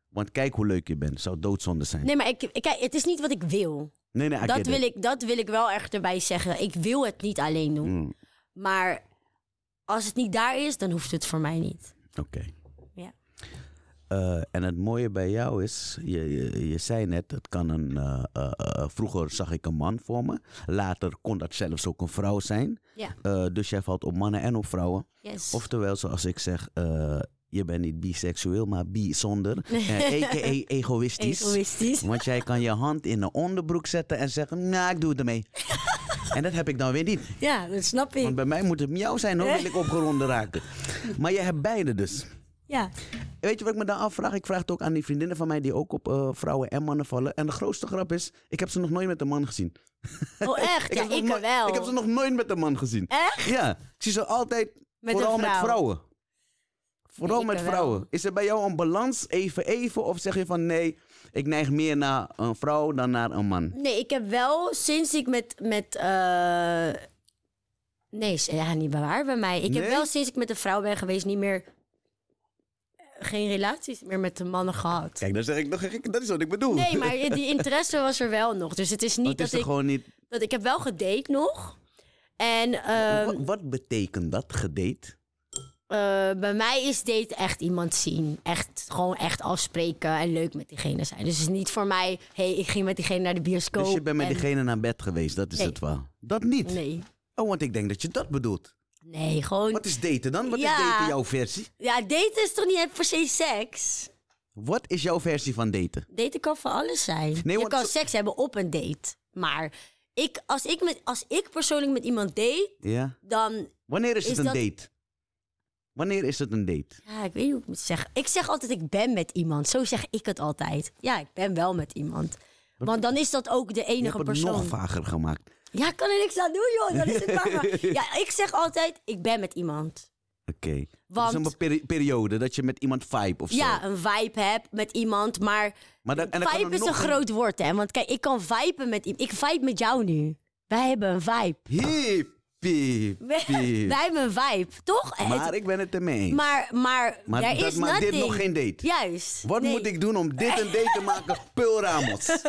Want kijk hoe leuk je bent. Zou doodzonde zijn. Nee, maar ik, ik, kijk, het is niet wat ik wil. Nee, nee, dat, wil ik, dat wil ik wel echt erbij zeggen. Ik wil het niet alleen doen. Hmm. Maar als het niet daar is, dan hoeft het voor mij niet. Oké. Eh, en het mooie bij jou is, je, je, zei net, het kan een. Eh, eh, vroeger zag ik een man voor me. Later kon dat zelfs ook een vrouw zijn. Ja. dus jij valt op mannen en op vrouwen. Yes. Oftewel, zoals ik zeg, je bent niet biseksueel, maar bijzonder. a.k.a. [LAUGHS] egoïstisch. egoïstisch. Want jij kan je hand in een onderbroek zetten en zeggen, nou, ik doe het ermee. [LAUGHS] En dat heb ik dan weer niet. Ja, dat snap ik. Want bij mij moet het jou zijn, hoor, wil ik opgeronden raken. Maar je hebt beide dus. Ja. Weet je wat ik me dan afvraag? Ik vraag het ook aan die vriendinnen van mij die ook op eh, vrouwen en mannen vallen. En de grootste grap is, ik heb ze nog nooit met een man gezien. Oh [LAUGHS] echt? ja, ik wel. Ik heb ze nog nooit met een man gezien. Echt? Ja. Ik zie ze altijd, vooral met vrouwen. Vooral met vrouwen. Is er bij jou een balans even even? Of zeg je van nee, ik neig meer naar een vrouw dan naar een man? Nee, ik heb wel sinds ik met... met uh... Nee, ja, niet waar bij mij. Ik heb wel sinds ik met een vrouw ben geweest niet meer geen relaties meer met de mannen gehad. Kijk, dan zeg ik nog dat is wat ik bedoel. Nee, maar [LAUGHS] die interesse was er wel nog. Dus het is niet dat, ik gewoon niet. Dat ik heb wel gedate nog. En ehm, wat, betekent dat gedate? Eh, bij mij is date echt iemand zien. Echt, gewoon echt afspreken en leuk met diegene zijn. Dus het is niet voor mij, hey, ik ging met diegene naar de bioscoop. Dus je bent met diegene naar bed geweest, dat is het wel. Dat niet? Nee. Oh, want ik denk dat je dat bedoelt. Nee, gewoon... Wat is daten dan? Wat is daten jouw versie? Ja, daten is toch niet per se seks? Wat is jouw versie van daten? Daten kan voor alles zijn. je kan seks hebben op een date. Maar ik, als, ik met, als ik persoonlijk met iemand date, ja. dan... Wanneer is, het een date? Wanneer is het een date? Ja, ik weet niet hoe ik moet zeggen. Ik zeg altijd ik ben met iemand. Zo zeg ik het altijd. Ja, ik ben wel met iemand. Want dan is dat ook de enige je hebt het nog vager gemaakt. Ja, ik kan er niks aan doen, joh. Dat is het maar. [LAUGHS] Ja, ik zeg altijd, ik ben met iemand. Oké. Okay. Want... Zo'n periode dat je met iemand vibe of zo. Ja, een vibe hebt met iemand, maar, maar en vibe is een groot woord, hè. Want kijk, ik kan viben met iemand. Ik vibe met jou nu. Wij hebben een vibe. Hip. Piep, [LAUGHS] piep. Wij hebben een vibe, toch? Maar ik ben het ermee eens. Maar, maar, maar daar is dit nog geen date. Juist. Wat moet ik doen om dit een date te maken? [LAUGHS] Pul Ramos.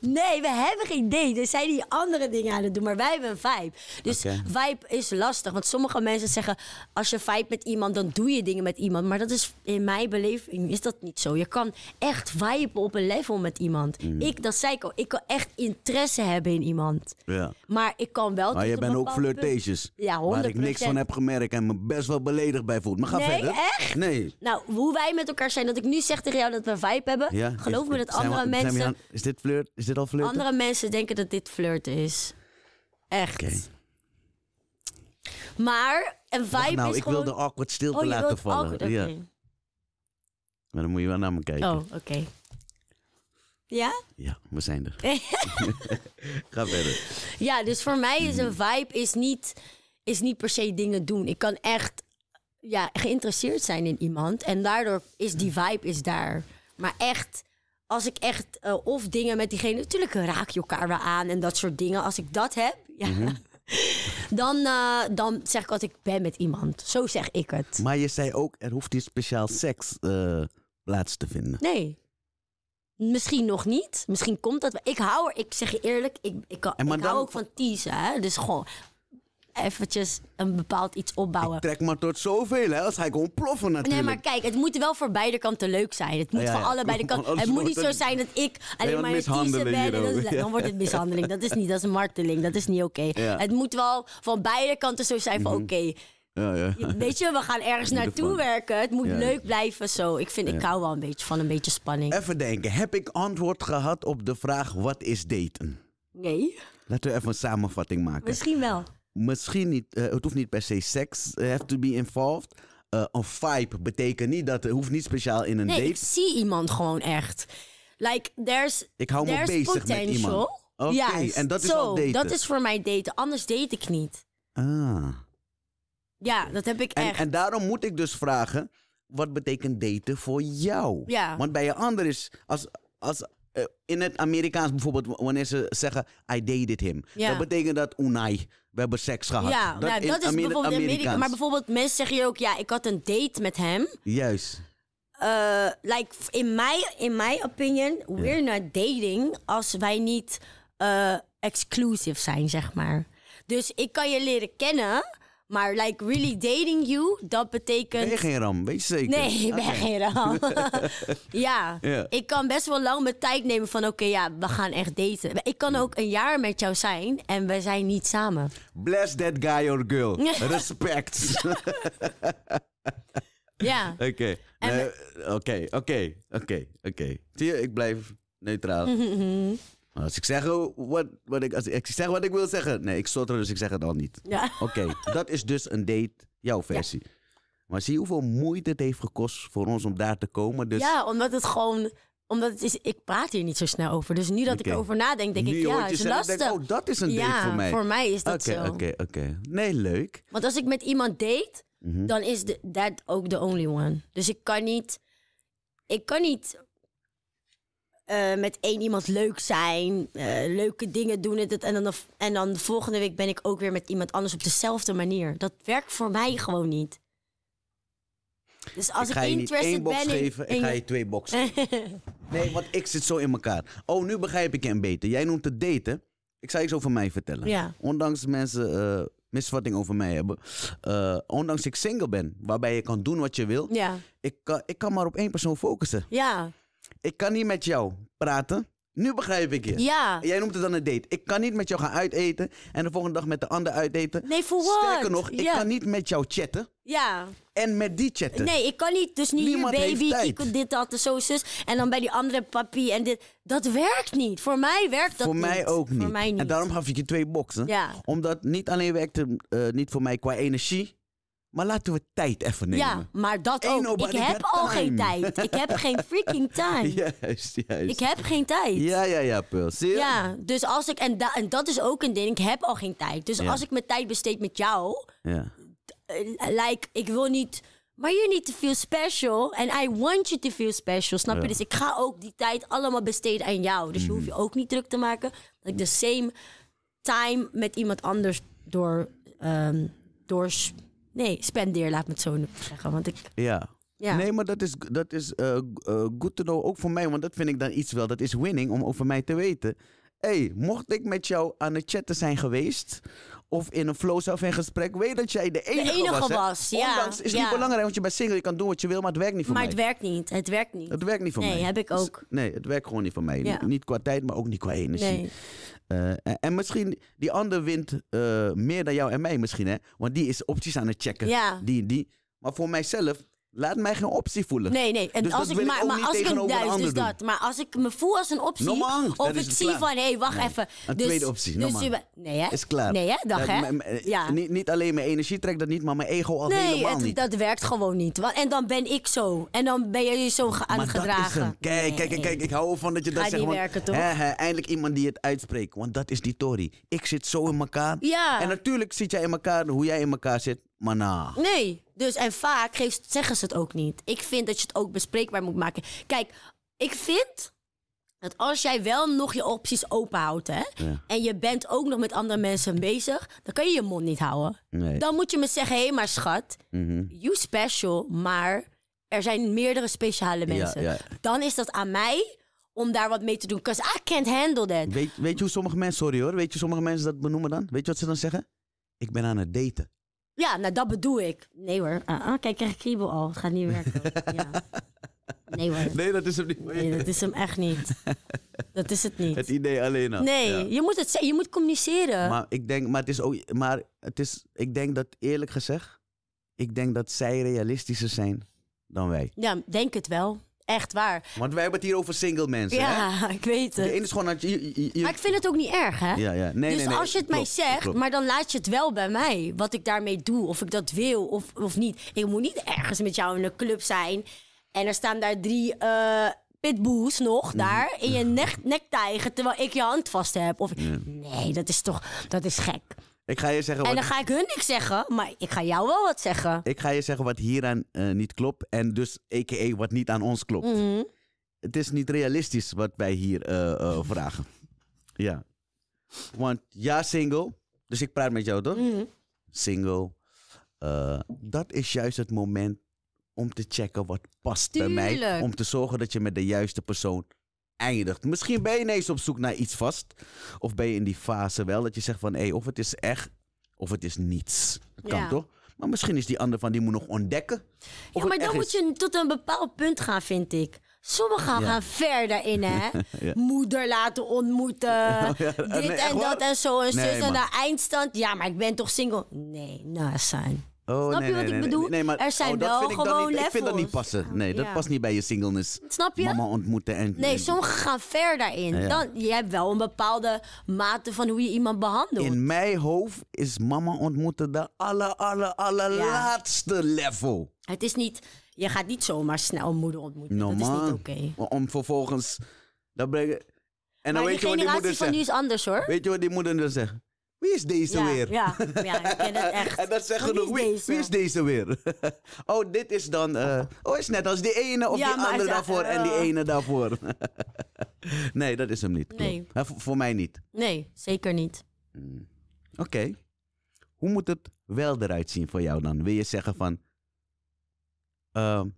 Nee, we hebben geen date. Er zijn die andere dingen aan het doen, maar wij hebben een vibe. Dus vibe is lastig. Want sommige mensen zeggen, als je vibe met iemand, dan doe je dingen met iemand. Maar dat is in mijn beleving is dat niet zo. Je kan echt vibe op een level met iemand. Mm. Ik, dat zei ik al, ik kan echt interesse hebben in iemand. Ja. Maar ik kan wel... Maar je bent ook flirtatious. Ja, 100%. Waar ik niks van heb gemerkt en me best wel beledigd bij voel. Maar ga nee, verder. echt? Nee, Nou, hoe wij met elkaar zijn, dat ik nu zeg tegen jou dat we vibe hebben. geloof me dat andere mensen... Aan, is dit flirt? Is dit al flirten? Andere mensen denken dat dit flirten is. Echt. Oké. Maar een vibe Wacht nou, is ik gewoon... wil de awkward stilte oh, laten vallen. Ja. Maar dan moet je wel naar me kijken. Oh, oké. Ja? Ja, we zijn er. [LAUGHS] Ga verder. Ja, dus voor mij is een vibe is niet, is niet per se dingen doen. Ik kan echt ja, geïnteresseerd zijn in iemand. En daardoor is die vibe is daar. Maar echt als ik echt eh, of dingen met diegene, natuurlijk eh, raak je elkaar wel aan en dat soort dingen. Als ik dat heb, [LAUGHS] ja, mhm. dan, eh, dan zeg ik wat ik ben met iemand. Zo zeg ik het. Maar je zei ook, er hoeft niet speciaal seks plaats te vinden. Nee. Misschien nog niet. Misschien komt dat. Ik hou er, ik zeg je eerlijk, ik, ik, kan, ik hou ook van teasen. Hè? Dus gewoon eventjes een bepaald iets opbouwen. Ik trek maar tot zoveel, hè? Als hij gewoon ploffen natuurlijk. Nee, maar kijk, het moet wel voor beide kanten leuk zijn. Het moet voor allebei de [LAUGHS] kanten. Het moet niet zo zijn dat ik alleen maar een ben. Dat is, dan wordt het mishandeling. Dat is niet, dat is marteling. Dat is niet oké. [LAUGHS] Het moet wel van beide kanten zo zijn van mhm. oké. ja, ja. Weet je, we gaan ergens naartoe werken. Het moet leuk blijven zo. Ik, vind, ik hou wel een beetje van een beetje spanning. Even denken, heb ik antwoord gehad op de vraag wat is daten? Nee. Laten we even een samenvatting maken. Misschien wel misschien niet, eh, het hoeft niet per se seks eh, have to be involved. Eh, een vibe betekent niet dat het hoeft niet speciaal in een nee, date. ik zie iemand gewoon echt. Like, there's, ik hou there's me bezig potential. met iemand. Oké, en dat is so, al daten. Dat is voor mij daten, anders date ik niet. Ah. Ja, dat heb ik en, echt. En daarom moet ik dus vragen, wat betekent daten voor jou? Ja. Want bij je ander is, als, als, eh, in het Amerikaans bijvoorbeeld, wanneer ze zeggen, I dated him. Dat betekent dat unai, we hebben seks gehad. Ja, dat, nou, is bijvoorbeeld Amerikaans. Amerika, maar bijvoorbeeld mensen zeggen je ook, ja, ik had een date met hem. Juist. Eh, like, in my, in my opinion, we're ja. not dating als wij niet uh, exclusive zijn, zeg maar. Dus ik kan je leren kennen maar like really dating you, dat betekent... Ben je geen ram, weet je zeker? Nee, ik ben geen ram. [LAUGHS] ja, ik kan best wel lang mijn tijd nemen van oké, ja, we gaan echt daten. Ik kan ook een jaar met jou zijn en we zijn niet samen. Bless that guy or girl. [LAUGHS] Respect. [LAUGHS] ja. Oké, eh, oké, oké, oké, oké. Zie je, ik blijf neutraal. Mhm. Als ik zeg oh, wat, wat, ik, als ik zeg wat ik wil zeggen. Nee, ik stotter, dus ik zeg het al niet. Ja. [LAUGHS] Oké, dat is dus een date, jouw versie. Maar zie hoeveel moeite het heeft gekost voor ons om daar te komen? Dus... Ja, omdat het gewoon omdat het is, ik praat hier niet zo snel over. Dus nu dat ik erover nadenk, denk ik, ja, het is lastig. oh, dat is een date voor mij. voor mij is dat zo. Oké, oké oké. Nee, leuk. Want als ik met iemand date, mhm. dan is dat ook de only one. Dus ik kan niet, ik kan niet eh, met één iemand leuk zijn, eh, leuke dingen doen. En, en, dan de, en dan de volgende week ben ik ook weer met iemand anders op dezelfde manier. Dat werkt voor mij gewoon niet. Dus als ik, ga je één box ben, geven, ik ga je twee boxen [LAUGHS] nee, want ik zit zo in elkaar. Oh, nu begrijp ik je een beter. Jij noemt het daten. Ik zal iets over mij vertellen. Ja. Ondanks mensen uh, misvatting over mij hebben. ondanks ik single ben, waarbij je kan doen wat je wil. Ja. Ik, kan, ik kan maar op één persoon focussen. Ja ik kan niet met jou praten. Nu begrijp ik je. Ja. Jij noemt het dan een date. Ik kan niet met jou gaan uiteten en de volgende dag met de ander uiteten. Nee, voor wat? Sterker nog, ik kan niet met jou chatten. Ja. En met die chatten. Nee, ik kan niet. Dus niet Niemand baby, ik dit, dat, zo, zus. En dan bij die andere papi en dit. Dat werkt niet. Voor mij werkt dat voor niet. Mij ook niet. Voor mij ook niet. En daarom gaf ik je twee boxen. Ja. Omdat niet alleen werkte het eh, niet voor mij qua energie. Maar laten we tijd even nemen. Ja, maar dat ook. Ik heb al geen tijd. Ik heb geen [LAUGHS] freaking time. Juist, juist. Ik heb geen tijd. Ja, ja, ja, Pearl. Ja, dus als ik... En, en dat is ook een ding. Ik heb al geen tijd. Dus als ik mijn tijd besteed met jou... Ja. Eh, like, ik wil niet... Maar you need to feel special. And I want you to feel special. Snap je? Dus ik ga ook die tijd allemaal besteden aan jou. Dus je hoeft mhm. je ook niet druk te maken. Dat ik de same time met iemand anders door... Um, ehm, door Nee, spendeer, laat me het zo zeggen. Want ik... Ja. Nee, maar dat is, dat is uh, good to know ook voor mij. Want dat vind ik dan iets wel. Dat is winning om over mij te weten. hey, mocht ik met jou aan het chatten zijn geweest... of in een flow zelf in gesprek... weet dat jij de enige, de enige was. was ja. het is ja. niet belangrijk, want je bent single. Je kan doen wat je wil, maar het werkt niet voor mij. Maar het werkt niet. Het werkt niet. Het werkt niet voor mij. Nee, heb ik dus ook. nee, het werkt gewoon niet voor mij. Niet, niet qua tijd, maar ook niet qua energie. Nee. Eh, en, misschien, die ander wint eh, meer dan jou en mij misschien, hè? Want die is opties aan het checken. Die, die. Maar voor mijzelf Laat mij geen optie voelen. Nee, nee. En als ik, maar, als ik een duist, dus dat. Maar als ik me voel als een optie. Normaal, of ik zie van, hé, hey, wacht even. Een dus, tweede optie. Dus je, nee, hè? Is klaar. Nee, hè? Dag, hè? Eh, ja. Niet, niet alleen mijn energie trekt dat niet, maar mijn ego al nee, helemaal niet. Nee, dat werkt gewoon niet. En dan ben ik zo. En dan ben jij je zo aan het gedragen. Kijk, kijk, kijk, Ik hou ervan dat je dat zegt. werken, toch? eindelijk iemand die het uitspreekt. Want dat is die Tori. Ik zit zo in elkaar. Ja. En natuurlijk zit jij in elkaar hoe jij in elkaar zit. Maar nou. Nee. Dus en vaak geeft, zeggen ze het ook niet. Ik vind dat je het ook bespreekbaar moet maken. Kijk, ik vind dat als jij wel nog je opties openhoudt hè, en je bent ook nog met andere mensen bezig, dan kan je je mond niet houden. Dan moet je me zeggen: hé, hey, maar schat, mhm. you special, maar er zijn meerdere speciale mensen. Dan is dat aan mij om daar wat mee te doen. Because I can't handle that. Weet, weet je hoe sommige mensen, sorry hoor, weet je hoe sommige mensen dat benoemen dan? Weet je wat ze dan zeggen? Ik ben aan het daten. Ja, nou dat bedoel ik. Nee hoor. Ah, ah, kijk, krijg ik kriebel al. Het gaat niet werken. ja. Nee hoor. Nee, dat is hem niet. Nee, dat is hem echt niet. Dat is het niet. Het idee alleen al. Nee, je, moet het, je moet communiceren. Maar ik denk, maar het is ook, maar het is, ik denk dat eerlijk gezegd, ik denk dat zij realistischer zijn dan wij. Ja, denk het wel. Echt waar. Want wij hebben het hier over single mensen. Ja, [LAUGHS] ik weet het. De ene is gewoon dat je, Maar ik vind het ook niet erg, hè? Ja, ja. Nee, dus nee, als je het mij zegt, maar dan laat je het wel bij mij. Wat ik daarmee doe, of ik dat wil of, of niet. Ik moet niet ergens met jou in een club zijn. En er staan daar drie uh, eh, pitboes nog mhm. daar in je mhm. nek, nektijgen terwijl ik je hand vast heb. Of, Nee, dat is toch. Dat is gek. Ik ga je zeggen. Wat... En dan ga ik hun niks zeggen, maar ik ga jou wel wat zeggen. Ik ga je zeggen wat hieraan eh, niet klopt. En dus, a.k.a. wat niet aan ons klopt. Mhm. Het is niet realistisch wat wij hier eh, eh, vragen. Ja. Want ja, single. Dus ik praat met jou, toch? Mhm. Single. dat is juist het moment om te checken wat past bij mij. Om te zorgen dat je met de juiste persoon eindigt. Misschien ben je ineens op zoek naar iets vast. Of ben je in die fase wel dat je zegt van hé, of het is echt of het is niets. Dat kan toch? Maar misschien is die ander van die moet nog ontdekken. ja, maar dan moet je tot een bepaald punt gaan, vind ik. Sommigen gaan verder in, hè? [LAUGHS] Moeder laten ontmoeten. [LAUGHS] Dit en dat en zo. En zus nee, en de eindstand. Ja, maar ik ben toch single? Nee, nou, zijn. Oh, Snap nee, je wat nee, ik bedoel? Nee, maar, er zijn oh, wel gewoon niet, Ik vind dat niet passen. Nee, dat past niet bij je singleness. Snap je? Mama ontmoeten en... Nee, en, sommigen gaan ver daarin. Dan, je hebt wel een bepaalde mate van hoe je iemand behandelt. In mijn hoofd is mama ontmoeten de aller, aller, allerlaatste ja. level. Het is niet... Je gaat niet zomaar snel moeder ontmoeten. No, dat man. is niet oké. Om vervolgens... Dat brengen... En dan maar weet je wat die zegt. van nu is anders hoor. Weet je wat die moeder dan zegt? Wie is deze weer? Ja, ja, ik ken het [LAUGHS] echt. En dat zeggen genoeg. Wie, wie, is deze weer? [LAUGHS] oh, dit is dan. Eh, oh, is net als die ene of ja, die andere daarvoor en die oh. ene daarvoor. [LAUGHS] nee, dat is hem niet. Nee. voor mij niet. Nee, zeker niet. Hmm. Oké. Hoe moet het wel eruit zien voor jou dan? Wil je zeggen van. Ehm,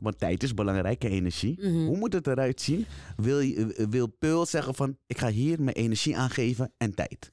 want tijd is belangrijke energie. Mhm. Hoe moet het eruit zien? Wil, eh, wil Peul zeggen van, ik ga hier mijn energie aan geven en tijd?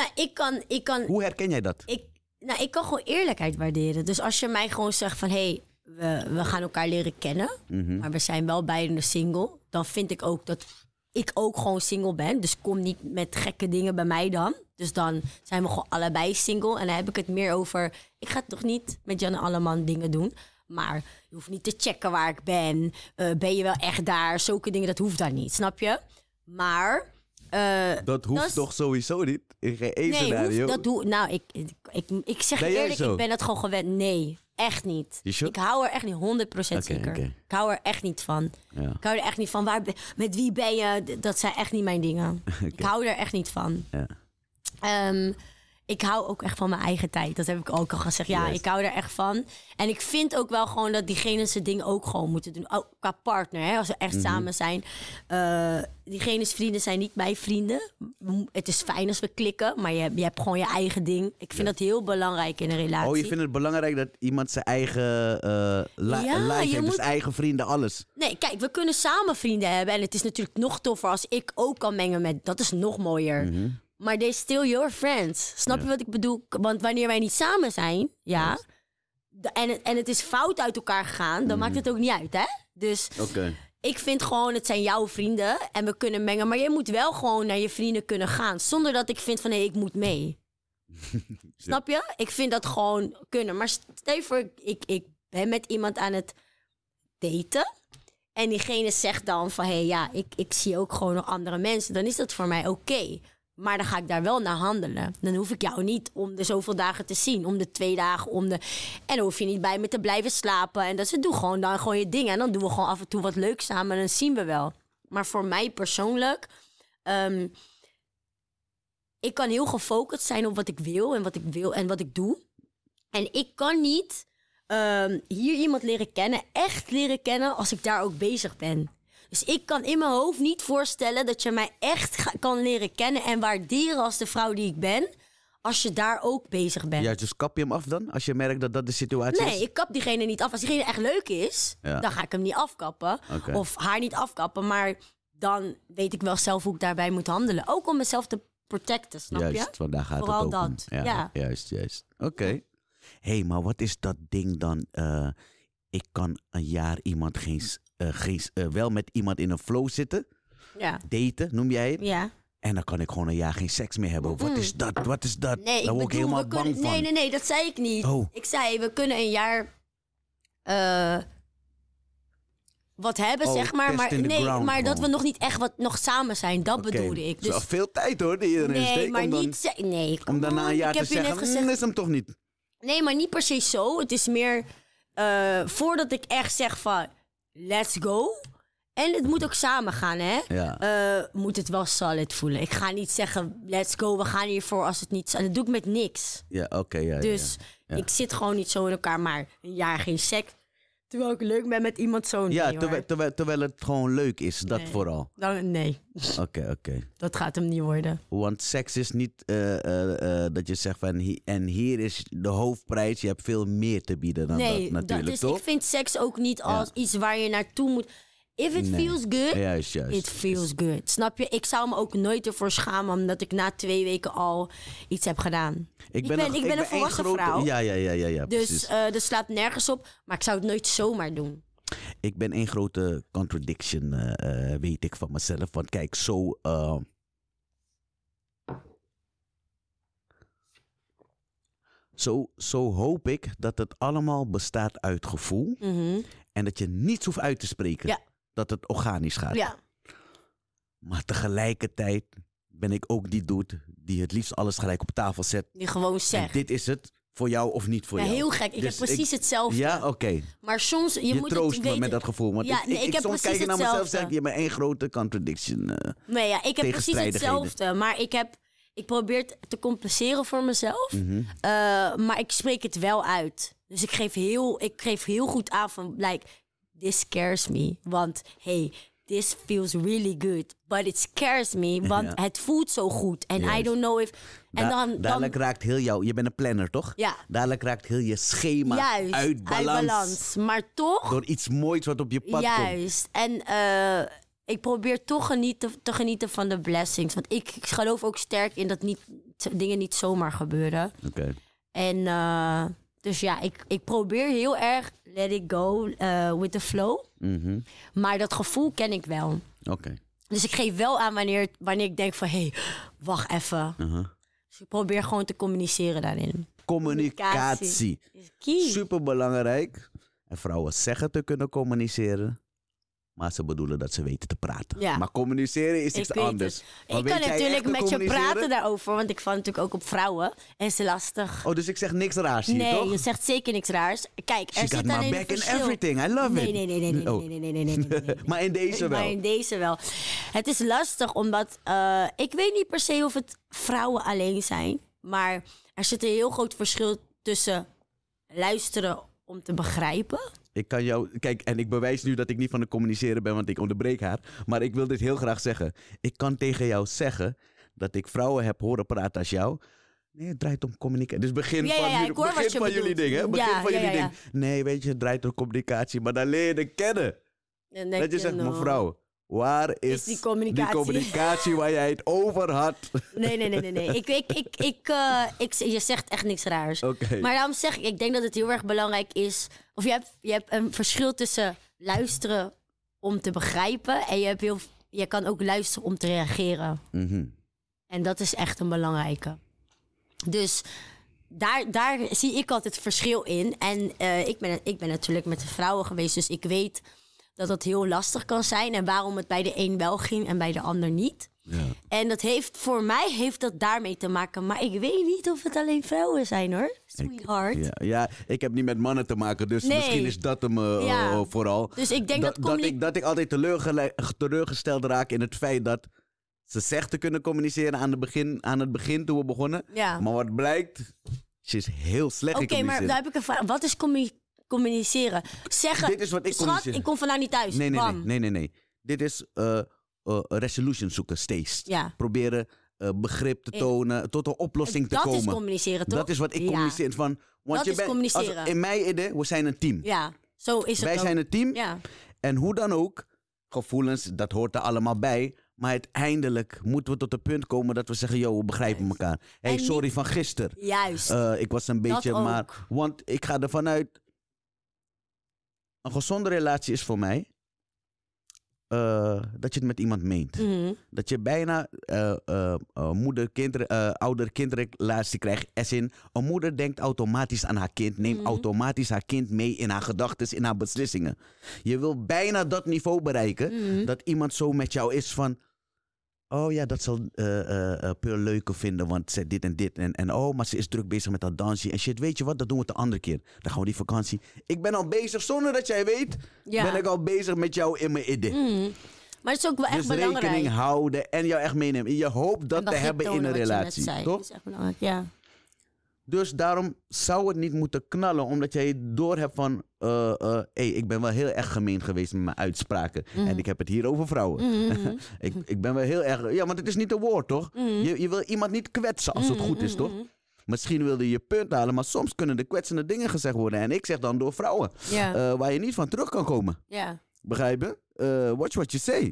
Nou, ik kan, ik kan... Hoe herken jij dat? Ik, nou, ik kan gewoon eerlijkheid waarderen. Dus als je mij gewoon zegt van... hé, hey, we, we gaan elkaar leren kennen... Mhm. maar we zijn wel beiden single... dan vind ik ook dat ik ook gewoon single ben. Dus kom niet met gekke dingen bij mij dan. Dus dan zijn we gewoon allebei single. En dan heb ik het meer over... ik ga toch niet met Janne Alleman dingen doen... Maar je hoeft niet te checken waar ik ben. Eh, ben je wel echt daar? Zulke dingen, dat hoeft daar niet, snap je? Maar eh, dat hoeft toch sowieso niet? In geen één nee, dat doe, nou, ik, ik, ik, zeg eerlijk, ik ben dat gewoon gewend. Nee, echt niet. Ik hou er echt niet 100% okay, zeker. Ik hou er echt niet van. Ik hou er echt niet van. Waar, met wie ben je? Dat zijn echt niet mijn dingen. [LAUGHS] Ik hou er echt niet van. Ja. Ehm, ik hou ook echt van mijn eigen tijd. Dat heb ik ook al gezegd. Ja, ik hou er echt van. En ik vind ook wel gewoon dat diegene zijn ding ook gewoon moeten doen. Ook qua partner, hè, als we echt mhm. samen zijn. Uh, eh, diegene's vrienden zijn niet mijn vrienden. Het is fijn als we klikken, maar je, je hebt gewoon je eigen ding. Ik vind dat heel belangrijk in een relatie. Oh, je vindt het belangrijk dat iemand zijn eigen uh, ja, life heeft, dus moet... eigen vrienden, alles. Nee, kijk, we kunnen samen vrienden hebben. En het is natuurlijk nog toffer als ik ook kan mengen met... Dat is nog mooier. Mhm. Maar they're still your friends. Snap je wat ik bedoel? Want wanneer wij niet samen zijn, ja. En, en het is fout uit elkaar gegaan, dan maakt mhm. het ook niet uit, hè? Dus ik vind gewoon, het zijn jouw vrienden en we kunnen mengen. Maar je moet wel gewoon naar je vrienden kunnen gaan. Zonder dat ik vind van hé, hey, ik moet mee. [LAUGHS] Snap je? Ik vind dat gewoon kunnen. Maar stel je voor, ik, ik ben met iemand aan het daten. En diegene zegt dan van hé, hey, ja, ik, ik zie ook gewoon nog andere mensen. Dan is dat voor mij oké. Maar dan ga ik daar wel naar handelen. Dan hoef ik jou niet om de zoveel dagen te zien. Om de twee dagen, om de... En hoef je niet bij me te blijven slapen. En dat ze doen gewoon dan gewoon je dingen. En dan doen we gewoon af en toe wat leuks samen. En dan zien we wel. Maar voor mij persoonlijk... Um, ik kan heel gefocust zijn op wat ik wil en wat ik wil en wat ik doe. En ik kan niet ehm, hier iemand leren kennen, echt leren kennen, als ik daar ook bezig ben. Dus ik kan in mijn hoofd niet voorstellen dat je mij echt kan leren kennen en waarderen als de vrouw die ik ben. Als je daar ook bezig bent. Ja, dus kap je hem af dan? Als je merkt dat dat de situatie nee, is? Nee, ik kap diegene niet af. Als diegene echt leuk is, ja. dan ga ik hem niet afkappen. Of haar niet afkappen. Maar dan weet ik wel zelf hoe ik daarbij moet handelen. Ook om mezelf te protecten, snap je? Juist, want daar gaat Vooral het ook dat. Ja, ja, Juist, juist. Oké. Hé, hey, maar wat is dat ding dan? Eh, ik kan een jaar iemand geen eh, eh, wel met iemand in een flow zitten. Ja. Daten, noem jij het? Ja. En dan kan ik gewoon een jaar geen seks meer hebben. Wat mm. is dat? Wat is dat? Nee, Daar word ik helemaal bang van. Nee, nee, nee, dat zei ik niet. Oh. Ik zei, we kunnen een jaar eh, wat hebben, oh, zeg maar. Maar, nee, maar dat we nog niet echt wat, nog samen zijn. Dat bedoelde ik. Dus, veel tijd hoor, die iedereen Nee, maar niet... Nee, ik. om daarna een mm, jaar mm, gezegd, is hem toch niet. Nee, maar niet per se zo. Het is meer voordat ik echt zeg van let's go. En het moet ook samen gaan, hè? Ja. Eh, moet het wel solid voelen. Ik ga niet zeggen, let's go, we gaan hiervoor als het niet... En dat doe ik met niks. Ja, oké. ja, dus ik zit gewoon niet zo in elkaar. Maar een jaar geen seks, Terwijl ik leuk ben met iemand zo'n Ja, terwijl, terwijl, terwijl, het gewoon leuk is, dat vooral. nee. Oké, oké. Dat gaat hem niet worden. Want seks is niet eh, eh, eh, dat je zegt van en hier is de hoofdprijs. Je hebt veel meer te bieden dan dat natuurlijk, Nee, toch? Ik vind seks ook niet als iets waar je naartoe moet. If it feels good, juist, juist. it feels good. Snap je? Ik zou me ook nooit ervoor schamen omdat ik na twee weken al iets heb gedaan. Ik ben, ik ben, een, ik volwassen vrouw. Ja, ja, ja, ja, ja Dus uh, eh, dat slaat nergens op. Maar ik zou het nooit zomaar doen. Ik ben één grote contradiction, eh, eh, weet ik van mezelf. Want kijk, zo. zo, zo hoop ik dat het allemaal bestaat uit gevoel. Mhm. En dat je niets hoeft uit te spreken. Ja dat het organisch gaat. Ja. Maar tegelijkertijd ben ik ook die dude die het liefst alles gelijk op tafel zet. Die gewoon zegt. dit is het voor jou of niet voor jou. Heel gek. Ik dus heb precies hetzelfde. Ja, oké. Maar soms je, je moet troost het me met dat gevoel. Want ik, ik, soms kijk je naar mezelf en zeg je hebt één grote contradiction. Eh, nee, ja, ik heb precies hetzelfde. Maar ik heb ik probeer te compenseren voor mezelf. Mhm. Eh, maar ik spreek het wel uit. Dus ik geef heel, ik geef heel goed aan van, like, this scares me. Want hey, this feels really good, but it scares me, [LAUGHS] want het voelt zo goed. En I don't know if... En dan, dadelijk raakt heel jou... Je bent een planner, toch? Ja. Dadelijk raakt heel je schema uit balans. uit balans. Maar toch... Door iets moois wat op je pad Juist. komt. Juist. En eh, ik probeer toch te genieten van de blessings. Want ik, ik geloof ook sterk in dat niet, dingen niet zomaar gebeuren. Oké. En eh, dus ja, ik, ik probeer heel erg let it go eh, with the flow. Mhm. Maar dat gevoel ken ik wel. Oké. Dus ik geef wel aan wanneer, wanneer ik denk van... hé, hey, wacht even. Uh-huh. Dus ik probeer gewoon te communiceren daarin. Communicatie. Communicatie. Is key. Superbelangrijk. En vrouwen zeggen te kunnen communiceren. Maar ze bedoelen dat ze weten te praten. Maar communiceren is iets anders. Ik kan natuurlijk met je praten daarover, want ik val natuurlijk ook op vrouwen. En ze lastig. Oh, dus ik zeg niks raars hier, nee, toch? Nee, je zegt zeker niks raars. Kijk, er zit alleen back in everything. I love it. Oh. Nee, nee, nee, nee, nee, nee, nee, nee, nee [LAUGHS] Maar in deze wel. Maar in deze wel. Het is lastig, omdat eh, ik weet niet per se of het vrouwen alleen zijn. Maar er zit een heel groot verschil tussen luisteren om te begrijpen ik kan jou. Kijk, en ik bewijs nu dat ik niet van de communiceren ben, want ik onderbreek haar. Maar ik wil dit heel graag zeggen. Ik kan tegen jou zeggen dat ik vrouwen heb horen praten als jou. Nee, het draait om communicatie. Dus begin van, jullie, begin van jullie ding, hè? Begin van jullie ding. Nee, weet je, het draait om communicatie, maar dan leer je kennen. Dat je zegt, mevrouw, Waar is, die, communicatie? die, communicatie? waar jij het over had? Nee, nee, nee, nee. nee. Ik, ik, ik, ik, eh, ik, je zegt echt niks raars. Maar daarom zeg ik, ik denk dat het heel erg belangrijk is of je hebt, je hebt een verschil tussen luisteren om te begrijpen. En je, hebt heel, je kan ook luisteren om te reageren. Mhm. En dat is echt een belangrijke. Dus daar, daar zie ik altijd verschil in. En eh, ik, ben, ik ben natuurlijk met de vrouwen geweest, dus ik weet dat dat heel lastig kan zijn. En waarom het bij de een wel ging en bij de ander niet. En dat heeft, voor mij heeft dat daarmee te maken. Maar ik weet niet of het alleen vrouwen zijn hoor. Sweetheart. Ik, ja, ja, ik heb niet met mannen te maken, dus misschien is dat hem eh, eh, vooral. Dus ik denk dat, ik, dat ik altijd teleurgesteld raak in het feit dat ze zegt te kunnen communiceren aan, de begin, aan het begin toen we begonnen. Ja. Maar wat blijkt, ze is heel slecht Oké, maar daar heb ik een vraag. Wat is communiceren? communiceren. Zeggen. Dit is wat ik Schat, ik kom vandaag niet thuis. Nee, nee, nee, nee, nee, Dit is. Eh, uh, resolution zoeken steeds. Proberen eh, begrip te tonen, tot een oplossing te komen. Dat is communiceren, toch? Dat is wat ik ja. communiceer. want dat is communiceren. in mijn idee, we zijn een team. Ja, zo is het Wij zijn een team. Ja. En hoe dan ook, gevoelens, dat hoort er allemaal bij. Maar uiteindelijk moeten we tot het punt komen dat we zeggen: joh, we begrijpen elkaar. hey, sorry van gisteren. Juist. ik was een beetje, maar. Want ik ga ervan uit. Een gezonde relatie is voor mij eh, dat je het met iemand meent. Mhm. Dat je bijna eh, eh, moeder kind, ouder-kindrelatie krijgt. in, een moeder denkt automatisch aan haar kind. Neemt mhm. automatisch haar kind mee in haar gedachten, in haar beslissingen. Je wil bijna dat niveau bereiken. Mhm. Dat iemand zo met jou is van... Oh ja, dat zal uh, uh, leuker vinden, want ze dit en dit. En, en oh, maar ze is druk bezig met dat dansje. En shit, weet je wat, dat doen we de andere keer. Dan gaan we die vakantie. Ik ben al bezig, zonder dat jij weet, ja. ben ik al bezig met jou in mijn idee. Mm. Maar het is ook wel echt dus belangrijk. rekening houden en jou echt meenemen. Je hoopt dat, dat te hebben in een relatie. Toch? Dat is echt belangrijk, ja. Dus daarom zou het niet moeten knallen, omdat jij door hebt van, hé, eh, eh, hey, ik ben wel heel erg gemeen geweest met mijn uitspraken. Mhm. En ik heb het hier over vrouwen. Mhm. [LAUGHS] ik, ik ben wel heel erg, ja, want het is niet een woord, toch? Mhm. je, je wil iemand niet kwetsen als het goed is, toch? Misschien wilde je je punt halen, maar soms kunnen de kwetsende dingen gezegd worden. En ik zeg dan door vrouwen, eh, waar je niet van terug kan komen. Yeah. Begrijp watch what you say.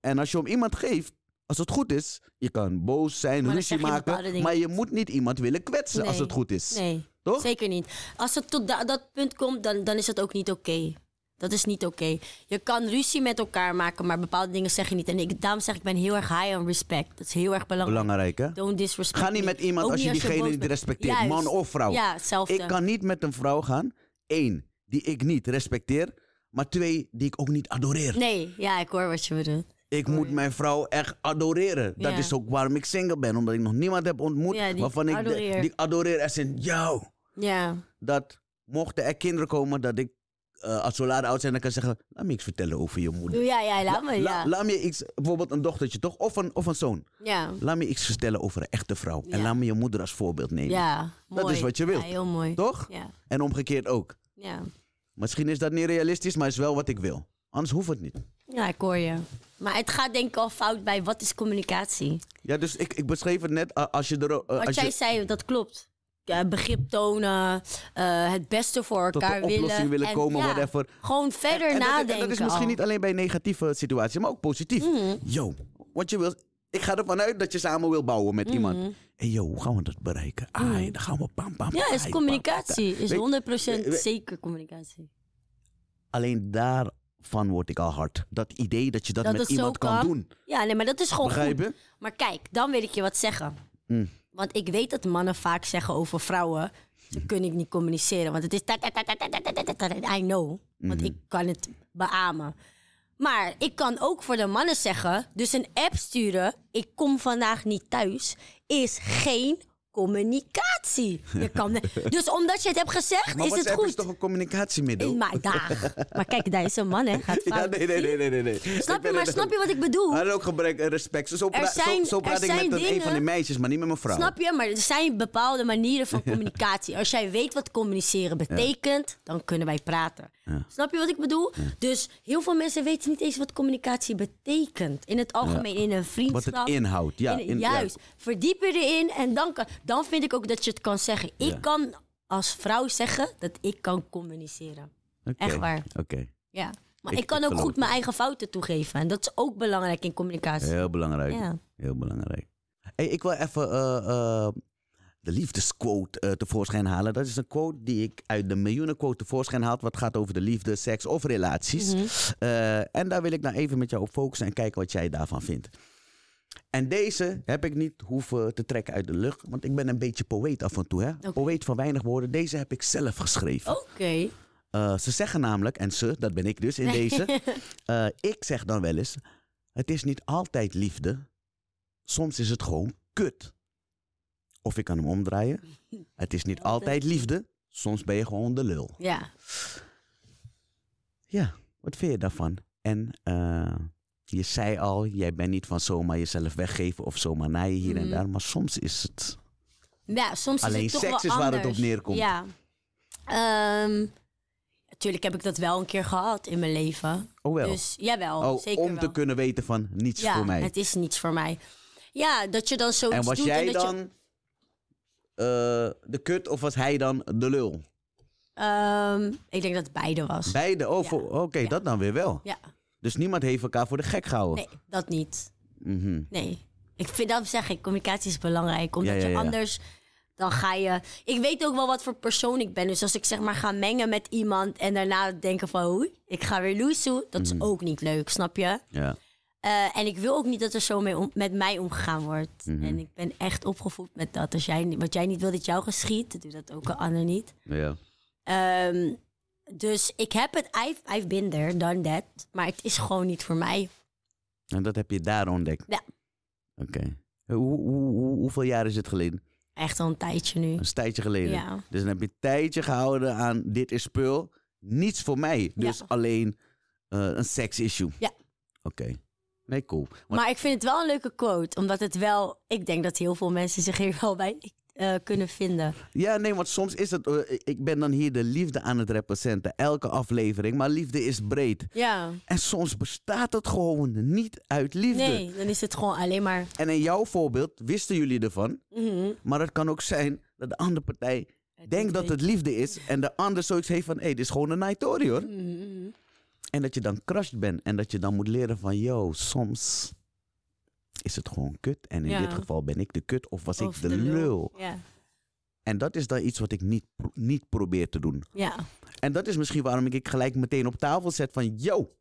En als je om iemand geeft, als het goed is, je kan boos zijn, ruzie maken. Maar je moet niet iemand willen kwetsen als het goed is. Nee, Toch? zeker niet. Als het tot dat punt komt, dan, dan is dat ook niet oké. Dat is niet oké. Je kan ruzie met elkaar maken, maar bepaalde dingen zeg je niet. En ik, daarom zeg ik, ben heel erg high on respect. Dat is heel erg belangrijk. Belangrijk, hè? Don't disrespect. Ga niet met iemand als je diegene niet respecteert, man of vrouw. Ja, hetzelfde. Ik kan niet met een vrouw gaan, één, die ik niet respecteer, maar twee, die ik ook niet adoreer. Nee, ja, ik hoor wat je bedoelt. Ik moet mijn vrouw echt adoreren. Dat is ook waarom ik single ben. Omdat ik nog niemand heb ontmoet waarvan ik, adoreer. die adoreer als in jou. Ja. Dat mochten er kinderen komen, dat ik eh, als solade oud zijn, dan kan zeggen: Laat me iets vertellen over je moeder. Ja, ja, laat me. Ja. laat me iets, bijvoorbeeld een dochtertje toch? Of een, of een zoon. Ja. Laat me iets vertellen over een echte vrouw. En laat me je moeder als voorbeeld nemen. Ja, mooi. Dat is wat je wilt. Ja, heel mooi. Toch? Ja. En omgekeerd ook. Ja. Misschien is dat niet realistisch, maar is wel wat ik wil. Anders hoeft het niet. Ja, ik hoor je. Maar het gaat denk ik al fout bij wat is communicatie. Ja, dus ik, ik beschreef het net als je er. Eh, wat als jij zei, dat klopt. begrip tonen, eh, het beste voor elkaar Tot oplossing willen, willen komen, whatever. Gewoon verder nadenken. Dat, en dat is misschien niet alleen bij negatieve situaties, maar ook positief. Mhm. Yo, wat je wil. Ik ga ervan uit dat je samen wil bouwen met iemand. Mhm. En yo, hoe gaan we dat bereiken? Ah, mhm. dan gaan we pam, pam, Ja, is communicatie. is 100% zeker communicatie. Alleen daar van word ik al hard. Dat idee dat je dat, met iemand kan. doen. Ja, nee, maar dat is gewoon Begrijpen? goed. Maar kijk, dan wil ik je wat zeggen. Want ik weet dat mannen vaak zeggen over vrouwen... ze kunnen niet communiceren, want het is... I know, want ik kan het beamen. Maar ik kan ook voor de mannen zeggen, dus een app sturen, ik kom vandaag niet thuis, is geen communicatie. Je kan, [LAUGHS] dus omdat je het hebt gezegd, is het goed. is toch een communicatiemiddel? Maar Maar kijk, daar is een man, hè. Gaat [LAUGHS] Ja, nee, nee, nee, nee, nee. Snap je, maar snap je wat ik bedoel? Hij ook gebrek respect. Zo, zijn, zo, praat ik met dingen, een van de meisjes, maar niet met mijn vrouw. Snap je? Maar er zijn bepaalde manieren van [LAUGHS] communicatie. Als jij weet wat communiceren betekent, dan kunnen wij praten. Snap je wat ik bedoel? Dus heel veel mensen weten niet eens wat communicatie betekent. In het algemeen, in een vriendschap. Wat het inhoudt, ja. In, juist. Verdiep je erin en dan kan dan vind ik ook dat je het kan zeggen. Ik kan als vrouw zeggen dat ik kan communiceren. Echt waar. Oké. Ja. Maar ik, kan ook goed mijn eigen fouten toegeven. En dat is ook belangrijk in communicatie. Heel belangrijk. Ja. Heel belangrijk. Hey, ik wil even eh, eh, de liefdesquote uh, tevoorschijn halen. Dat is een quote die ik uit de miljoenenquote tevoorschijn haal. Wat gaat over de liefde, seks of relaties. Mhm. en daar wil ik nou even met jou op focussen en kijken wat jij daarvan vindt. En deze heb ik niet hoeven te trekken uit de lucht. Want ik ben een beetje poëet af en toe. Hè? Poëet van weinig woorden. Deze heb ik zelf geschreven. Oké. Eh, ze zeggen namelijk, en ze, dat ben ik dus in deze. [LAUGHS] Eh, ik zeg dan wel eens: het is niet altijd liefde. Soms is het gewoon kut. Of ik kan hem omdraaien. Het is niet [LAUGHS] altijd liefde. Soms ben je gewoon de lul. Ja. Ja, wat vind je daarvan? En. Eh, je zei al, jij bent niet van zomaar jezelf weggeven of zomaar naaien hier en mhm. daar. Maar soms is het. Ja, soms Alleen is het seks toch wel is waar het op neerkomt. Ja. natuurlijk ehm, heb ik dat wel een keer gehad in mijn leven. Oh wel? Dus jawel, oh, zeker Om te kunnen weten van niets voor mij. het is niets voor mij. Ja, dat je dan zoiets doet. En was jij dan eh, de kut of was hij dan de lul? Ehm, ik denk dat het beide was. Beide? Oh, oké, dat dan weer wel. Ja. Dus niemand heeft elkaar voor de gek gehouden. Nee, dat niet. Mhm. Nee. Ik vind dat zeg ik, communicatie is belangrijk. Omdat je anders dan ga je. Ik weet ook wel wat voor persoon ik ben. Dus als ik zeg maar ga mengen met iemand en daarna denken van oei, ik ga weer loesoe. Dat is mhm. ook niet leuk, snap je? Ja. Eh, en ik wil ook niet dat er zo mee om, met mij omgegaan wordt. Mhm. En ik ben echt opgevoed met dat. Als jij, wat jij niet wil dat jou geschiet, doe dat ook een ander niet. Ja. Ehm, dus ik heb het, I've, been there, done that. Maar het is gewoon niet voor mij. En dat heb je daar ontdekt? Ja. Oké. Eh, hoe, hoe, hoe, hoeveel jaar is het geleden? Echt al een tijdje nu. Een tijdje geleden. Ja. Dus dan heb je een tijdje gehouden aan dit is spul. Niets voor mij. Dus alleen eh, een seks issue. Ja. Oké. Nee, cool. maar, ik vind het wel een leuke quote. Omdat het wel... Ik denk dat heel veel mensen zich hier wel bij eh, kunnen vinden. Ja, nee, want soms is het. Eh, ik ben dan hier de liefde aan het representen. Elke aflevering. Maar liefde is breed. Ja. En soms bestaat het gewoon niet uit liefde. Nee, dan is het gewoon alleen maar. En in jouw voorbeeld wisten jullie ervan. Mhm. Maar het kan ook zijn dat de andere partij denkt dat het liefde is. En de ander zoiets heeft van: hé, hey, dit is gewoon een naitorie hoor. Mhm. En dat je dan crushed bent. En dat je dan moet leren van: yo, soms is het gewoon kut. En in dit geval ben ik de kut of was ik de, lul. Ja. En dat is dan iets wat ik niet, niet probeer te doen. Ja. En dat is misschien waarom ik gelijk meteen op tafel zet van... Yo,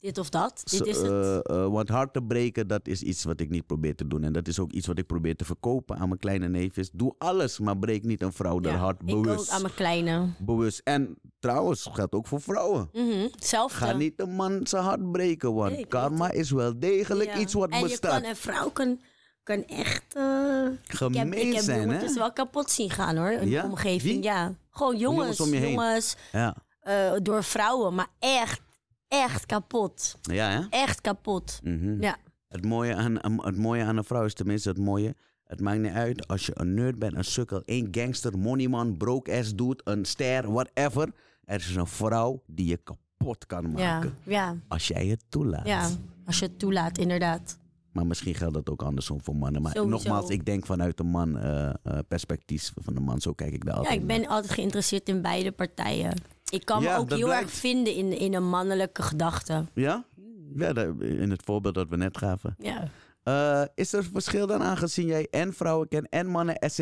dit of dat. Dit is het. Eh, eh, want hart te breken, dat is iets wat ik niet probeer te doen. En dat is ook iets wat ik probeer te verkopen aan mijn kleine neefjes. Doe alles, maar breek niet een vrouw haar hart bewust. Ik ook aan mijn kleine. Bewust. En trouwens, geldt ook voor vrouwen. Mm Ga niet een man zijn hart breken, want karma is wel degelijk iets wat en bestaat. En je kan een vrouw kan, kan echt... Uh, eh, Gemeen zijn, ik heb zijn, Het dus wel kapot zien gaan, hoor. In de omgeving, ja. Gewoon jongens, jongens, om je door vrouwen, maar echt echt kapot. Ja, Echt kapot. Mhm. Ja. Het mooie, aan, het mooie aan een vrouw is tenminste het mooie. Het maakt niet uit als je een nerd bent, een sukkel, een gangster, moneyman, broke ass doet, een ster, whatever. Er is een vrouw die je kapot kan maken. Ja, ja. Als jij het toelaat. Ja, als je het toelaat, inderdaad. Maar misschien geldt dat ook andersom voor mannen. Maar nogmaals, ik denk vanuit de man eh, eh, perspectief van de man. Zo kijk ik daar altijd Ja, ik ben altijd geïnteresseerd in beide partijen. Ik kan me ook heel erg vinden in, in een mannelijke gedachte. Ja? Ja, in het voorbeeld dat we net gaven. Ja. Eh, is er verschil dan aangezien jij en vrouwen kent en mannen, als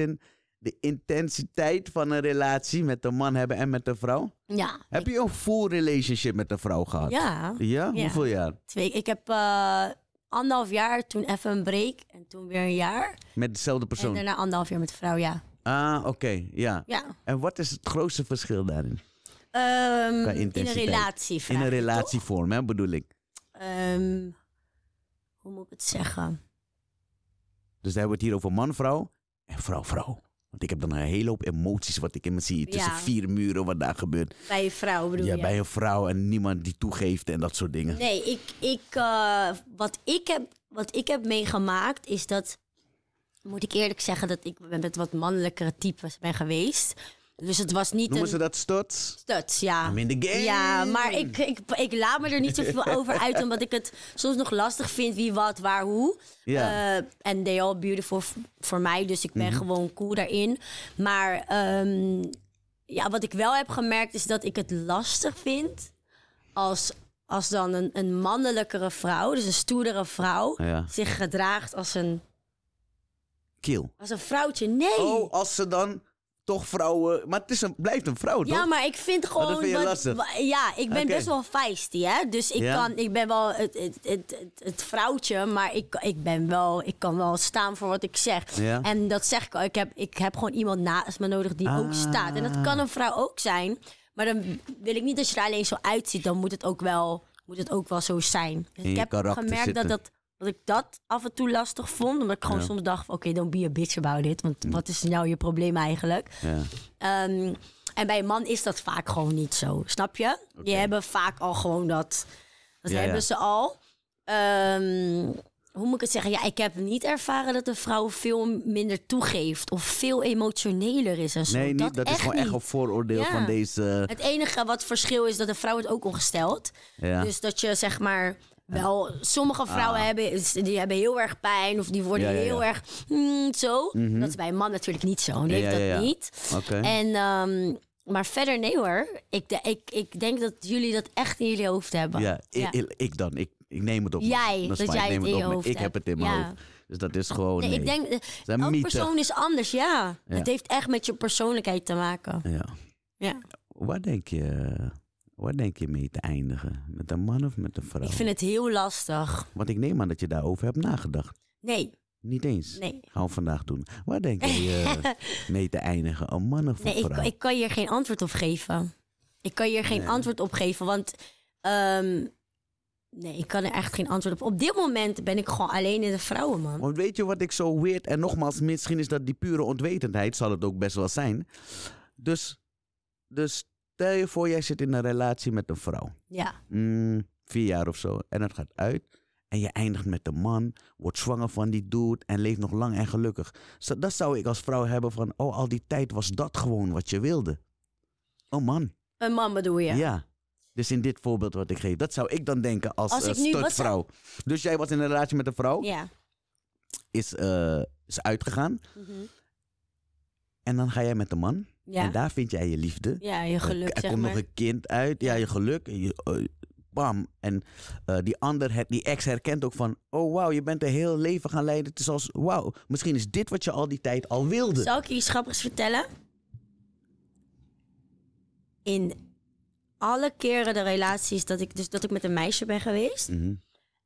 de intensiteit van een relatie met een man hebben en met een vrouw? Ja. Heb je een full relationship met een vrouw gehad? Ja. Ja? Hoeveel jaar? Twee. Ik heb eh, anderhalf jaar, toen even een break en toen weer een jaar. Met dezelfde persoon? En daarna anderhalf jaar met de vrouw, ja. Ah, oké. Ja. ja. En wat is het grootste verschil daarin? Ehm, in een relatie. In een relatievorm, hè, bedoel ik. Ehm, hoe moet ik het zeggen? Dus daar hebben we het hier over man-vrouw en vrouw-vrouw. Want ik heb dan een hele hoop emoties wat ik in me zie. Tussen vier muren wat daar gebeurt. Bij een vrouw bedoel je? Ja, bij een vrouw en niemand die toegeeft en dat soort dingen. Nee, ik, ik, eh, wat, ik heb, wat ik heb meegemaakt is dat... Moet ik eerlijk zeggen dat ik met wat mannelijkere types ben geweest. Dus het was niet. Noemen ze dat stuts? Stuts, ja. I'm in the game. Ja, maar ik, ik, ik laat me er niet zoveel [LAUGHS] over uit, omdat ik het soms nog lastig vind wie wat, waar, hoe. Eh, en yeah. uh, they all beautiful voor mij, dus ik ben mhm. gewoon cool daarin. Maar ehm, ja, wat ik wel heb gemerkt is dat ik het lastig vind als, als dan een, een mannelijkere vrouw, dus een stoerdere vrouw, zich gedraagt als een. Kiel. Als een vrouwtje, nee. Oh, als ze dan toch vrouwen. Maar het is een, blijft een vrouw, toch? Ja, maar ik vind gewoon. dat Ja, ik ben best wel feisty, hè? Dus ik, kan, ik ben wel het, het, het, het, vrouwtje, maar ik, ik, ben wel, ik kan wel staan voor wat ik zeg. Ja? En dat zeg ik al. Ik heb, ik heb gewoon iemand naast me nodig die ook ah. staat. En dat kan een vrouw ook zijn. Maar dan wil ik niet dat je er alleen zo uitziet. Dan moet het ook wel, moet het ook wel zo zijn. Dus ik heb gemerkt dat dat dat ik dat af en toe lastig vond. Omdat ik gewoon soms dacht: oké, okay, don't be a bitch about it. Want mm. wat is nou je probleem eigenlijk? Ja. Ehm, en bij een man is dat vaak gewoon niet zo. Snap je? je Die hebben vaak al gewoon dat. Dat hebben ze al. Ehm, hoe moet ik het zeggen? Ja, ik heb niet ervaren dat een vrouw veel minder toegeeft of veel emotioneler is en zo. Nee, niet, dat, is gewoon echt een vooroordeel van deze. Het enige wat verschil is dat een vrouw het ook ongesteld. Ja. Dus dat je zeg maar wel, sommige vrouwen ah. hebben, die hebben heel erg pijn of die worden ja, ja, ja. heel erg mm, zo. Mm -hmm. Dat is bij een man natuurlijk niet zo. Nee, heeft dat niet. Okay. En, um, maar verder, nee hoor. Ik, de, ik, ik denk dat jullie dat echt in jullie hoofd hebben. Ja, ik, ik, dan. Ik, ik neem het op. Jij, dat, dat jij ik neem het, op. Ik heb het in mijn hoofd. Dus dat is gewoon. Nee, nee. Ik denk, elke mythe. persoon is anders, ja. Het heeft echt met je persoonlijkheid te maken. Ja. ja. Wat denk je? Waar denk je mee te eindigen? Met een man of met een vrouw? Ik vind het heel lastig. Want ik neem aan dat je daarover hebt nagedacht. Nee. Niet eens? Nee. Gaan we vandaag doen. Waar denk je eh, [LAUGHS] mee te eindigen? Een man of een vrouw? Ik, ik kan hier geen antwoord op geven. Ik kan hier geen antwoord op geven, want... Ehm, nee, ik kan er echt geen antwoord op. Op dit moment ben ik gewoon alleen in de vrouwen, man. Want weet je wat ik zo weird... En nogmaals, misschien is dat die pure ontwetendheid. Zal het ook best wel zijn. Dus, dus Stel je voor, jij zit in een relatie met een vrouw. Ja. Mm, vier jaar of zo. En het gaat uit. En je eindigt met een man, wordt zwanger van die dude en leeft nog lang en gelukkig. Dat zou ik als vrouw hebben van, oh, al die tijd was dat gewoon wat je wilde. Oh man. Een man bedoel je? Ja. Dus in dit voorbeeld wat ik geef, dat zou ik dan denken als, als uh, Dus jij was in een relatie met een vrouw. Ja. Is, eh, is uitgegaan. Mhm. En dan ga jij met een man. Ja. En daar vind jij je liefde. Ja, je eh, geluk. Er, komt nog een kind uit. Ja, je geluk. Eh, bam. En eh, die ander, die ex herkent ook van, oh wauw, je bent een heel leven gaan leiden. Het is als, wauw, misschien is dit wat je al die tijd al wilde. Zal ik je iets vertellen? In alle keren de relaties dat ik, dus dat ik met een meisje ben geweest mhm.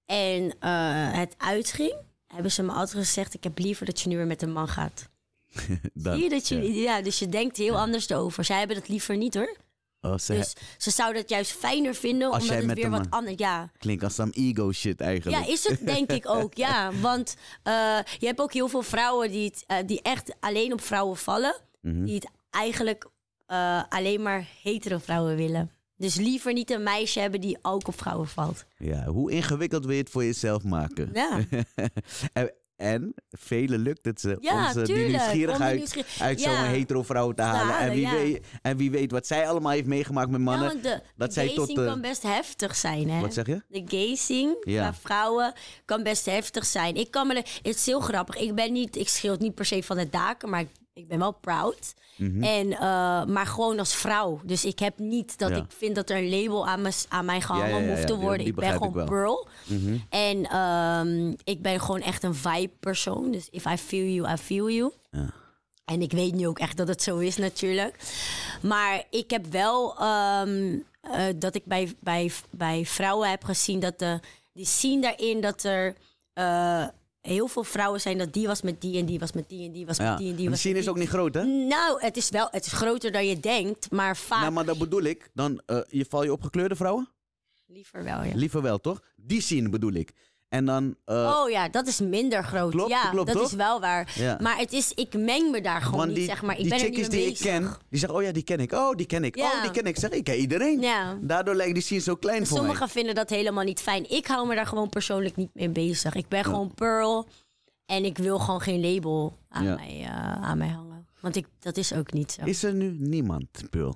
en het uitging, hebben ze me altijd gezegd, ik heb liever dat je nu weer met een man gaat. [LAUGHS] Zie je dat je, ja. ja. dus je denkt heel anders erover. Zij hebben dat liever niet hoor. Oh, ze dus ze zouden het juist fijner vinden omdat het weer wat eh, anders... Ja. Klinkt als some ego shit eigenlijk. Ja, is het denk ik [LAUGHS] ook, ja. Want uh, je hebt ook heel veel vrouwen die, eh, die echt alleen op vrouwen vallen. Mhm. Die het eigenlijk alleen maar hetere vrouwen willen. Dus liever niet een meisje hebben die ook op vrouwen valt. Ja, hoe ingewikkeld wil je het voor jezelf maken? Ja. [LAUGHS] En velen lukt het ze ja, onze nieuwsgierigheid uit zo'n hetero vrouw te halen. en, wie weet, en wie weet wat zij allemaal heeft meegemaakt met mannen. de, dat zij tot, gazing eh, kan best heftig zijn. Hè? Wat zeg je? De gazing ja. vrouwen kan best heftig zijn. Ik kan me, het is heel grappig. Ik ben niet, ik schreeuwt niet per se van het daken, maar ik ik ben wel proud. Mhm. en, eh, maar gewoon als vrouw. Dus ik heb niet dat ik vind dat er een label aan, mijn aan mij gehangen moet hoeft te worden. ik ben gewoon girl mhm. En ehm, ik ben gewoon echt een vibe persoon. Dus if I feel you, I feel you. En ik weet nu ook echt dat het zo is natuurlijk. Maar ik heb wel ehm, eh, dat ik bij, bij, bij vrouwen heb gezien dat de, die zien daarin dat er... Eh, heel veel vrouwen zijn dat die was met die en die was met die en die was met die en die. En de scene is ook niet groot, hè? Nou, het is wel, het is groter dan je denkt, maar vaak. Nou, maar dat bedoel ik. Dan eh, je val je op gekleurde vrouwen? Liever wel, ja. Liever wel, toch? Die scene bedoel ik. En dan, eh, Oh ja, dat is minder groot. Klopt, ja, klopt, dat is wel waar. Maar het is, ik meng me daar gewoon niet, zeg maar. Ik die ben chickies die bezig. ik ken, die zeggen, oh ja, die ken ik. Oh, die ken ik. Oh, die ken ik. Zeg, ik ken iedereen. Ja. Daardoor lijkt die scene zo klein voor voor Sommigen vinden dat helemaal niet fijn. Ik hou me daar gewoon persoonlijk niet mee bezig. Ik ben gewoon Pearl en ik wil gewoon geen label aan, mij, eh, aan mij hangen. Want ik, dat is ook niet zo. Is er nu niemand, Pearl?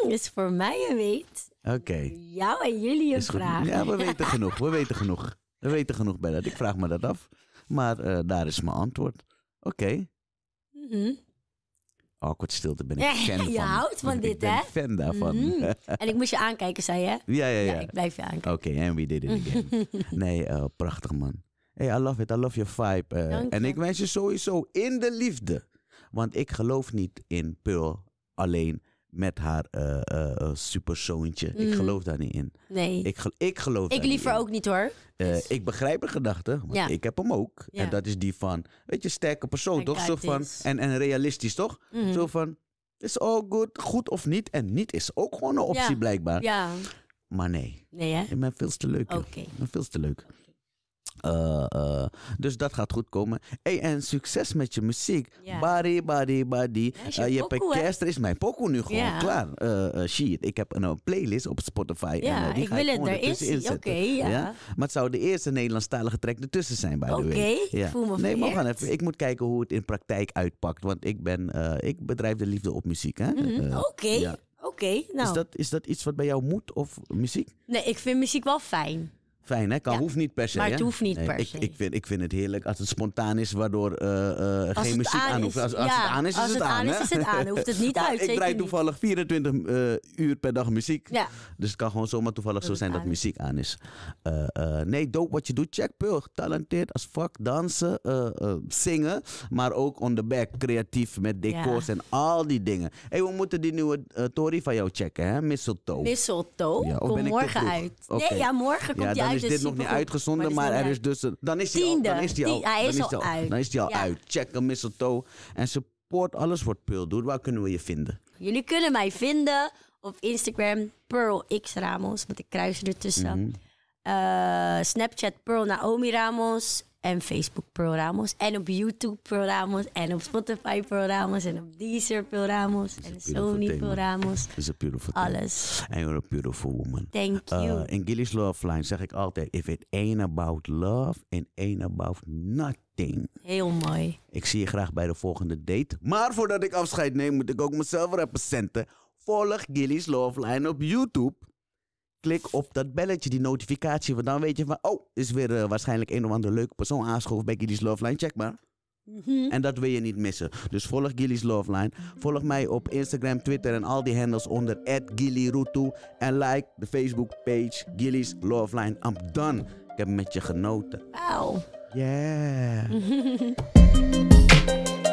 Hmm, is voor mij, een weet. Oké. Jou en jullie een vraag. Ja, we [LAUGHS] weten genoeg. We weten genoeg. We weten genoeg bij dat. Ik vraag me dat af. Maar eh, daar is mijn antwoord. Oké. Okay. Mm Awkward stilte ben ik fan [LAUGHS] van. je houdt van [LAUGHS] dit, hè? Ik ben fan daarvan. Mhm. en ik moest je aankijken, zei je? Ja, ja, ja. ik blijf je aankijken. Oké, okay, en wie did it again. nee, eh, prachtig man. Hey, I love it. I love your vibe. Uh, en ik wens je sowieso in de liefde. Want ik geloof niet in Pearl alleen met haar uh, eh, uh, eh, eh, superzoontje. Ik mm. geloof daar niet in. Nee. Ik, geloof, ik Ik liever ook niet hoor. Dus- ik begrijp een gedachte, want ja. ik heb hem ook. Ja. En dat is die van, weet je, sterke persoon toch? Zo van, en, en realistisch toch? Mhm. Zo van, is all good, goed of niet. En niet is ook gewoon een optie blijkbaar. Ja. Maar nee. Nee hè? Ik ben veel te leuk. Oké. Ik ben veel te leuk. Eh, eh, dus dat gaat goed komen. Hey, en succes met je muziek. Yeah. Bari, bari, bari. je hebt eh, een kerst, er is mijn pokoe nu gewoon klaar. shit. Ik heb een, playlist op Spotify. Ja, en, die ik ga wil ik het er zien. ja. ja. Maar het zou de eerste Nederlandstalige track ertussen zijn, bij de Oké, ja. ik voel me Nee, maar gaan even. Ik moet kijken hoe het in praktijk uitpakt. Want ik, ben, ik bedrijf de liefde op muziek. Mhm. Oké. Oké, nou. Is dat, is dat iets wat bij jou moet of muziek? Nee, ik vind muziek wel fijn. Fijn, hè? Kan, hoeft niet per se. Maar het hè? hoeft niet per ik, se. Ik vind, ik vind het heerlijk als het spontaan is, waardoor uh, geen muziek aan, hoeft. Als, als het aan is, is het, het aan. Als het aan is, is het aan. Hoeft het niet [LAUGHS] uit. ik draai toevallig 24 eh, uur per dag muziek. Ja. Dus het kan gewoon zomaar toevallig zo zijn dat muziek aan is. nee, dope wat je doet. Check, Pearl. Getalenteerd als fuck. Dansen, zingen. Maar ook on the back. Creatief met decors en al die dingen. hey, we moeten die nieuwe Tory van jou checken, hè? Mistletoe. Mistletoe? Kom morgen uit. Nee, ja, morgen komt jij is dit nog niet uitgezonden, maar, er is dus een, dan is hij al, dan is die al, is, dan is al, uit. Dan is hij al uit. Check een mistletoe en support alles wat peul doet. Waar kunnen we je vinden? Jullie kunnen mij vinden op Instagram Pearl X Ramos, want ik kruis ertussen. Mhm. Eh, Snapchat Pearl Naomi Ramos. En Facebook Pearl Ramos. En op YouTube Pearl Ramos. En op Spotify Pearl Ramos. En op Deezer Pearl Ramos. En Sony Pearl Ramos. is a beautiful Alles. And you're a beautiful woman. Thank uh, you. in Gilly's Love Line zeg ik altijd... If it ain't about love, it ain't about nothing. Heel mooi. Ik zie je graag bij de volgende date. Maar voordat ik afscheid neem, moet ik ook mezelf representen. Volg Gilly's Love Line op YouTube klik op dat belletje, die notificatie. Want dan weet je van, oh, is weer eh, waarschijnlijk een of andere leuke persoon aangeschoven bij Gilly's Love Line. Check maar. Mhm. En dat wil je niet missen. Dus volg Gilly's Love Line. Volg mij op Instagram, Twitter en al die handles onder @gillyroetu En like de Facebook page Gilly's Love Line. I'm done. Ik heb met je genoten. Wow. Yeah. [LAUGHS]